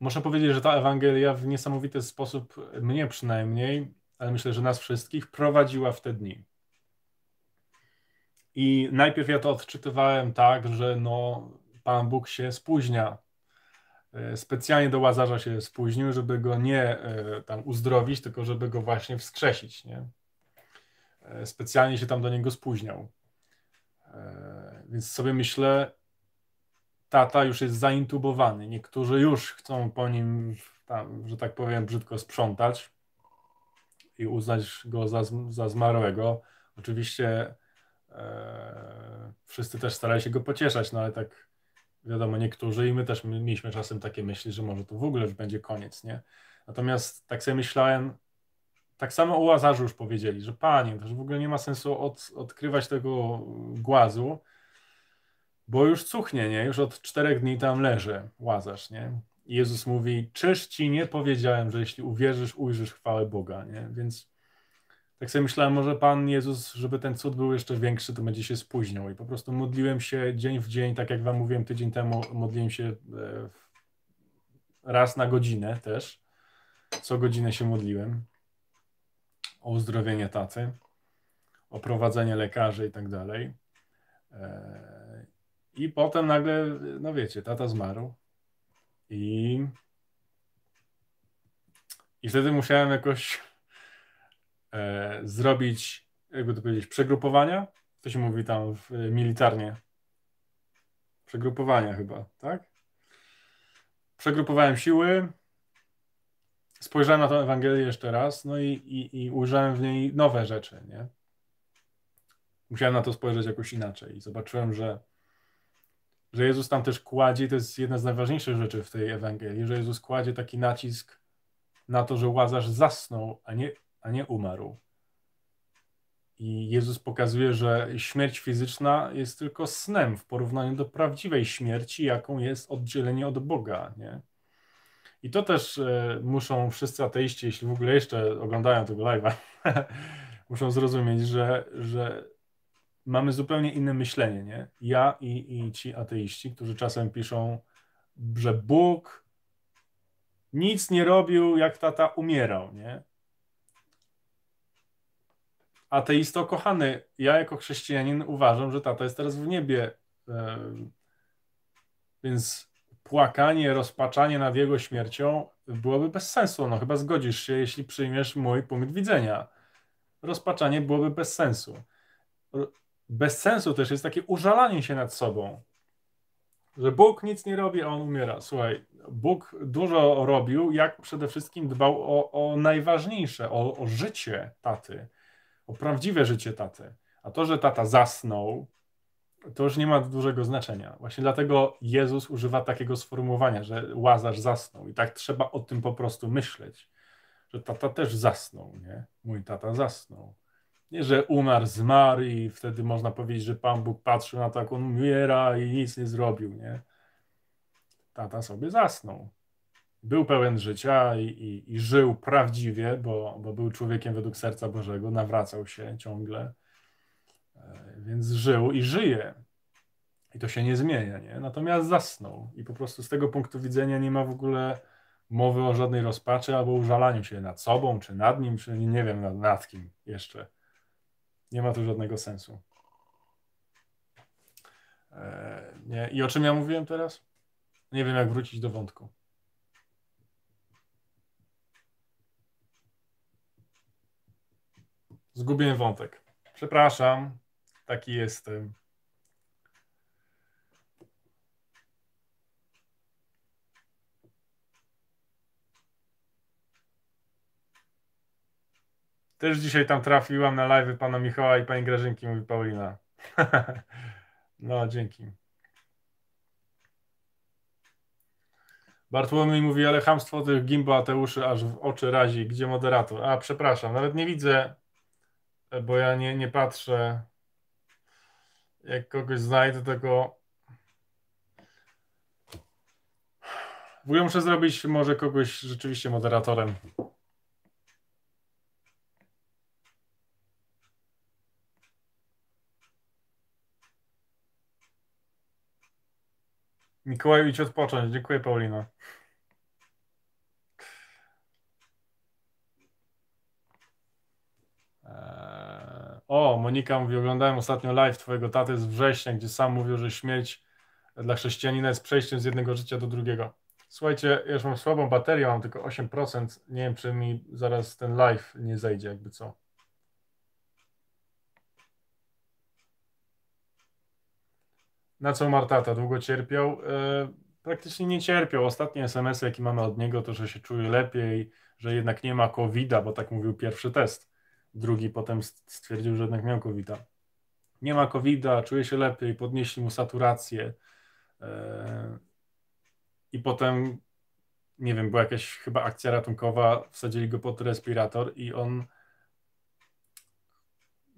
Muszę powiedzieć, że ta Ewangelia w niesamowity sposób, mnie przynajmniej, ale myślę, że nas wszystkich, prowadziła w te dni. I najpierw ja to odczytywałem tak, że no, Pan Bóg się spóźnia. E, specjalnie do łazarza się spóźnił, żeby go nie e, tam uzdrowić, tylko żeby go właśnie wskrzesić. Nie? E, specjalnie się tam do niego spóźniał. Więc sobie myślę, tata już jest zaintubowany. Niektórzy już chcą po nim, tam, że tak powiem, brzydko sprzątać i uznać go za, za zmarłego. Oczywiście e, wszyscy też starali się go pocieszać, no ale tak wiadomo, niektórzy i my też mieliśmy czasem takie myśli, że może to w ogóle już będzie koniec, nie? Natomiast tak sobie myślałem, tak samo u Łazarzu już powiedzieli, że panie, też w ogóle nie ma sensu od, odkrywać tego głazu, bo już cuchnie, nie? Już od czterech dni tam leży łazasz, nie? Jezus mówi, czyż ci nie powiedziałem, że jeśli uwierzysz, ujrzysz chwałę Boga, nie? Więc tak sobie myślałem, może Pan Jezus, żeby ten cud był jeszcze większy, to będzie się spóźniał. I po prostu modliłem się dzień w dzień, tak jak Wam mówiłem tydzień temu, modliłem się e, raz na godzinę też. Co godzinę się modliłem o uzdrowienie tacy, o prowadzenie lekarzy i tak dalej. Eee i potem nagle, no wiecie, tata zmarł. I, i wtedy musiałem jakoś e, zrobić, jakby to powiedzieć, przegrupowania. To się mówi tam w, e, militarnie. Przegrupowania chyba, tak? Przegrupowałem siły, spojrzałem na tę Ewangelię jeszcze raz, no i, i, i ujrzałem w niej nowe rzeczy, nie? Musiałem na to spojrzeć jakoś inaczej i zobaczyłem, że że Jezus tam też kładzie, to jest jedna z najważniejszych rzeczy w tej Ewangelii, że Jezus kładzie taki nacisk na to, że Łazarz zasnął, a nie, a nie umarł. I Jezus pokazuje, że śmierć fizyczna jest tylko snem w porównaniu do prawdziwej śmierci, jaką jest oddzielenie od Boga. Nie? I to też e, muszą wszyscy ateiści, jeśli w ogóle jeszcze oglądają tego live'a, (laughs) muszą zrozumieć, że, że mamy zupełnie inne myślenie, nie? Ja i, i ci ateiści, którzy czasem piszą, że Bóg nic nie robił, jak tata umierał, nie? Ateisto kochany, ja jako chrześcijanin uważam, że tata jest teraz w niebie. Więc płakanie, rozpaczanie nad jego śmiercią byłoby bez sensu. No chyba zgodzisz się, jeśli przyjmiesz mój punkt widzenia. Rozpaczanie byłoby bez sensu bez sensu też jest takie użalanie się nad sobą. Że Bóg nic nie robi, a on umiera. Słuchaj, Bóg dużo robił, jak przede wszystkim dbał o, o najważniejsze, o, o życie taty, o prawdziwe życie taty. A to, że tata zasnął, to już nie ma dużego znaczenia. Właśnie dlatego Jezus używa takiego sformułowania, że łazarz zasnął. I tak trzeba o tym po prostu myśleć, że tata też zasnął, nie? Mój tata zasnął nie, że umarł, zmarł i wtedy można powiedzieć, że Pan Bóg patrzył na taką umiera i nic nie zrobił, nie? Tata sobie zasnął. Był pełen życia i, i, i żył prawdziwie, bo, bo był człowiekiem według serca Bożego, nawracał się ciągle, e, więc żył i żyje. I to się nie zmienia, nie? Natomiast zasnął i po prostu z tego punktu widzenia nie ma w ogóle mowy o żadnej rozpaczy albo użalaniu się nad sobą, czy nad nim, czy nie wiem nad, nad kim jeszcze nie ma tu żadnego sensu. E, nie. I o czym ja mówiłem teraz? Nie wiem, jak wrócić do wątku. Zgubiłem wątek. Przepraszam, taki jestem. Też dzisiaj tam trafiłam na live pana Michała i pani Grażynki, mówi Paulina. (laughs) no, dzięki. Bartłomiej mówi, ale hamstwo tych gimbo ateuszy aż w oczy razi. Gdzie moderator? A, przepraszam, nawet nie widzę, bo ja nie, nie patrzę. Jak kogoś znajdę, tego. W ogóle muszę zrobić może kogoś rzeczywiście moderatorem. Mikołaj, idź odpocząć. Dziękuję, Paulina. Eee, o, Monika mówi, oglądałem ostatnio live twojego taty z września, gdzie sam mówił, że śmierć dla chrześcijanina jest przejściem z jednego życia do drugiego. Słuchajcie, ja już mam słabą baterię, mam tylko 8%. Nie wiem, czy mi zaraz ten live nie zejdzie, jakby co. Na co Martata długo cierpiał? E, praktycznie nie cierpiał. Ostatnie SMS, jakie mamy od niego, to że się czuje lepiej, że jednak nie ma covid bo tak mówił pierwszy test. Drugi potem stwierdził, że jednak miał covid -a. Nie ma covid czuje się lepiej, podnieśli mu saturację. E, I potem, nie wiem, była jakaś chyba akcja ratunkowa, wsadzili go pod respirator i on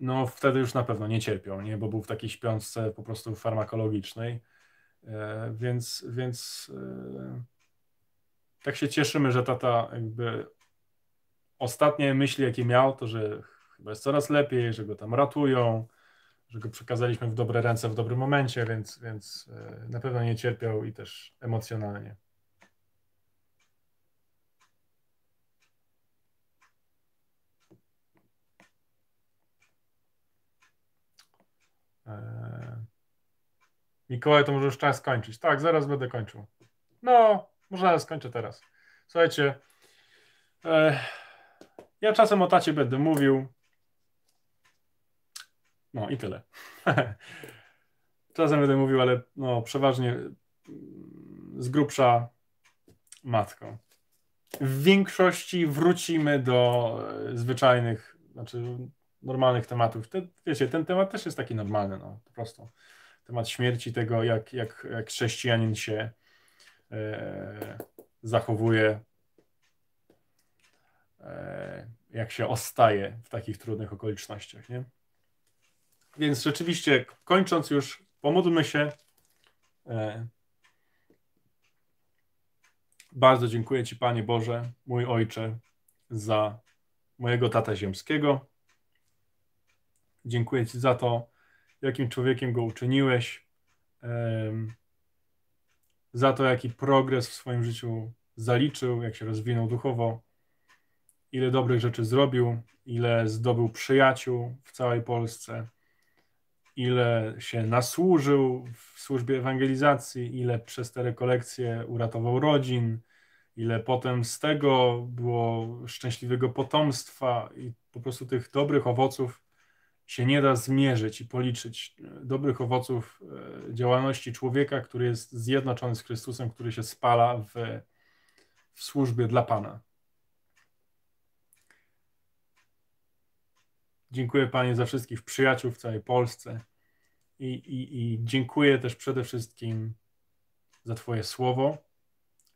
no wtedy już na pewno nie cierpią, nie? bo był w takiej śpiączce po prostu farmakologicznej. E, więc, więc e, tak się cieszymy, że tata jakby ostatnie myśli, jakie miał, to że chyba jest coraz lepiej, że go tam ratują, że go przekazaliśmy w dobre ręce w dobrym momencie, więc, więc e, na pewno nie cierpiał i też emocjonalnie. E, Mikołaj, to może już czas kończyć. Tak, zaraz będę kończył. No, może skończę teraz. Słuchajcie, e, ja czasem o tacie będę mówił. No i tyle. (laughs) czasem będę mówił, ale no, przeważnie mm, z grubsza matką. W większości wrócimy do e, zwyczajnych, znaczy normalnych tematów. Te, wiecie, ten temat też jest taki normalny, no, po prostu. Temat śmierci, tego, jak, jak, jak chrześcijanin się e, zachowuje, e, jak się ostaje w takich trudnych okolicznościach, nie? Więc rzeczywiście, kończąc już, pomódlmy się. E, bardzo dziękuję Ci, Panie Boże, mój Ojcze, za mojego tata ziemskiego, Dziękuję Ci za to, jakim człowiekiem go uczyniłeś, za to, jaki progres w swoim życiu zaliczył, jak się rozwinął duchowo, ile dobrych rzeczy zrobił, ile zdobył przyjaciół w całej Polsce, ile się nasłużył w służbie ewangelizacji, ile przez te rekolekcje uratował rodzin, ile potem z tego było szczęśliwego potomstwa i po prostu tych dobrych owoców się nie da zmierzyć i policzyć e, dobrych owoców e, działalności człowieka, który jest zjednoczony z Chrystusem, który się spala w, w służbie dla Pana. Dziękuję Panie za wszystkich przyjaciół w całej Polsce i, i, i dziękuję też przede wszystkim za Twoje słowo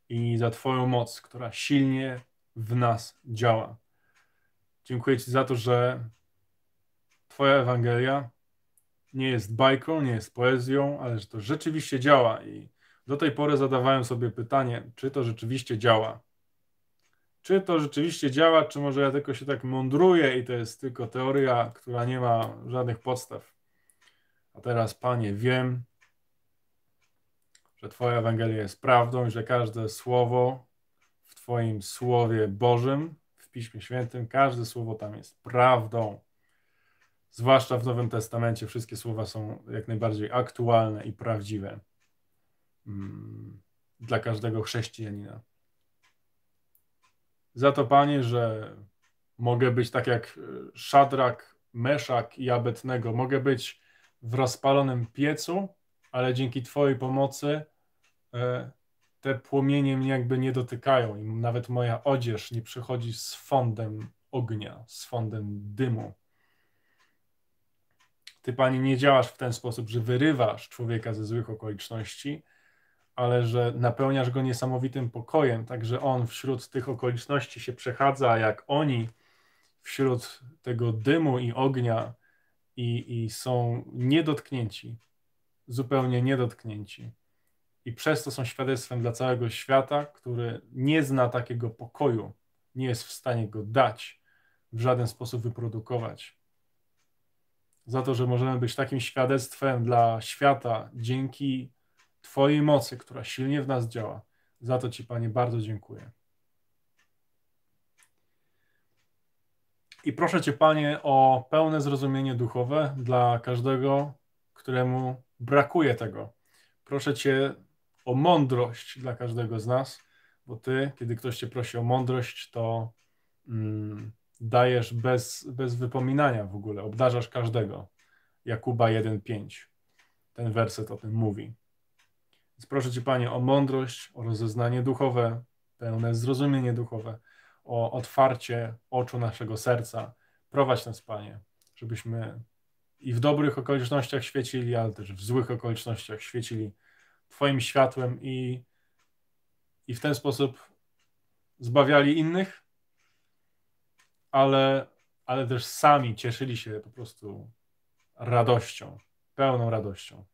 i za Twoją moc, która silnie w nas działa. Dziękuję Ci za to, że Twoja Ewangelia nie jest bajką, nie jest poezją, ale że to rzeczywiście działa. I do tej pory zadawałem sobie pytanie, czy to rzeczywiście działa. Czy to rzeczywiście działa, czy może ja tylko się tak mądruję i to jest tylko teoria, która nie ma żadnych podstaw. A teraz, Panie, wiem, że Twoja Ewangelia jest prawdą i że każde słowo w Twoim Słowie Bożym, w Piśmie Świętym, każde słowo tam jest prawdą zwłaszcza w Nowym Testamencie, wszystkie słowa są jak najbardziej aktualne i prawdziwe mm, dla każdego chrześcijanina. Za to, Panie, że mogę być tak jak e, Szadrak, Meszak i Abetnego, mogę być w rozpalonym piecu, ale dzięki Twojej pomocy e, te płomienie mnie jakby nie dotykają i nawet moja odzież nie przychodzi z fondem ognia, z fondem dymu. Ty, Panie, nie działasz w ten sposób, że wyrywasz człowieka ze złych okoliczności, ale że napełniasz go niesamowitym pokojem, tak że on wśród tych okoliczności się przechadza, jak oni wśród tego dymu i ognia i, i są niedotknięci, zupełnie niedotknięci. I przez to są świadectwem dla całego świata, który nie zna takiego pokoju, nie jest w stanie go dać, w żaden sposób wyprodukować za to, że możemy być takim świadectwem dla świata dzięki Twojej mocy, która silnie w nas działa. Za to Ci, Panie, bardzo dziękuję. I proszę Cię, Panie, o pełne zrozumienie duchowe dla każdego, któremu brakuje tego. Proszę Cię o mądrość dla każdego z nas, bo Ty, kiedy ktoś Cię prosi o mądrość, to. Mm, dajesz bez, bez wypominania w ogóle, obdarzasz każdego. Jakuba 1,5. Ten werset o tym mówi. Więc proszę Cię, Panie, o mądrość, o rozeznanie duchowe, pełne zrozumienie duchowe, o otwarcie oczu naszego serca. Prowadź nas, Panie, żebyśmy i w dobrych okolicznościach świecili, ale też w złych okolicznościach świecili Twoim światłem i, i w ten sposób zbawiali innych, ale, ale też sami cieszyli się po prostu radością, pełną radością.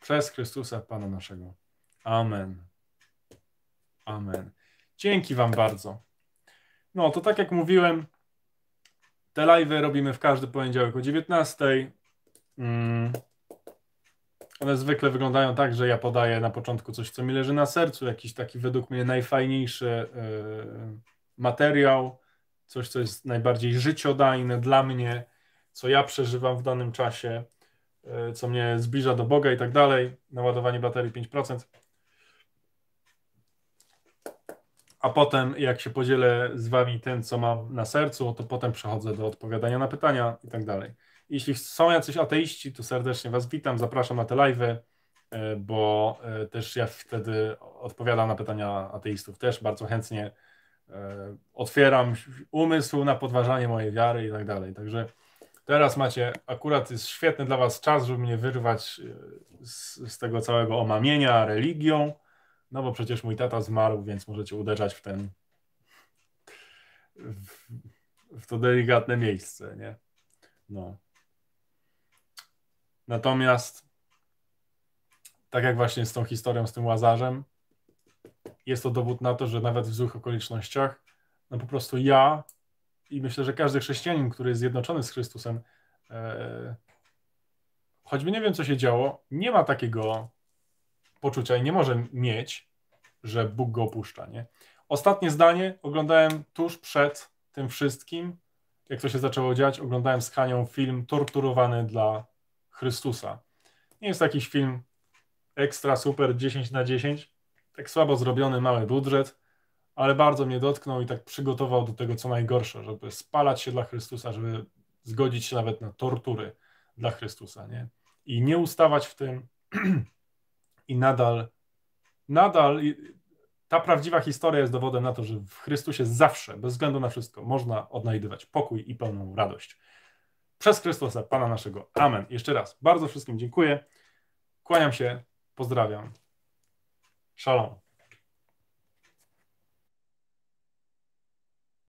Przez Chrystusa Pana naszego. Amen. Amen. Dzięki Wam bardzo. No to tak jak mówiłem, te live robimy w każdy poniedziałek o 19. Mm. One zwykle wyglądają tak, że ja podaję na początku coś, co mi leży na sercu, jakiś taki według mnie najfajniejszy. Yy materiał, coś, co jest najbardziej życiodajne dla mnie, co ja przeżywam w danym czasie, e, co mnie zbliża do Boga i tak dalej. Naładowanie baterii 5%. A potem, jak się podzielę z Wami tym, co mam na sercu, to potem przechodzę do odpowiadania na pytania i tak dalej. Jeśli są jacyś ateiści, to serdecznie Was witam, zapraszam na te live'y, e, bo e, też ja wtedy odpowiadam na pytania ateistów też bardzo chętnie E, otwieram umysł na podważanie mojej wiary i tak dalej. Także teraz macie, akurat jest świetny dla was czas, żeby mnie wyrwać e, z, z tego całego omamienia religią, no bo przecież mój tata zmarł, więc możecie uderzać w ten w, w to delikatne miejsce, nie? No. Natomiast tak jak właśnie z tą historią z tym Łazarzem, jest to dowód na to, że nawet w złych okolicznościach, no po prostu ja i myślę, że każdy chrześcijanin, który jest zjednoczony z Chrystusem, e, choćby nie wiem, co się działo, nie ma takiego poczucia i nie może mieć, że Bóg go opuszcza. Nie? Ostatnie zdanie oglądałem tuż przed tym wszystkim, jak to się zaczęło dziać, oglądałem z Hanią film Torturowany dla Chrystusa. Nie jest to jakiś film ekstra, super, 10 na 10, tak słabo zrobiony mały budżet, ale bardzo mnie dotknął i tak przygotował do tego, co najgorsze, żeby spalać się dla Chrystusa, żeby zgodzić się nawet na tortury dla Chrystusa, nie? I nie ustawać w tym (clears throat) i nadal, nadal ta prawdziwa historia jest dowodem na to, że w Chrystusie zawsze, bez względu na wszystko, można odnajdywać pokój i pełną radość. Przez Chrystusa, Pana naszego. Amen. Jeszcze raz bardzo wszystkim dziękuję. Kłaniam się, pozdrawiam. Shalom.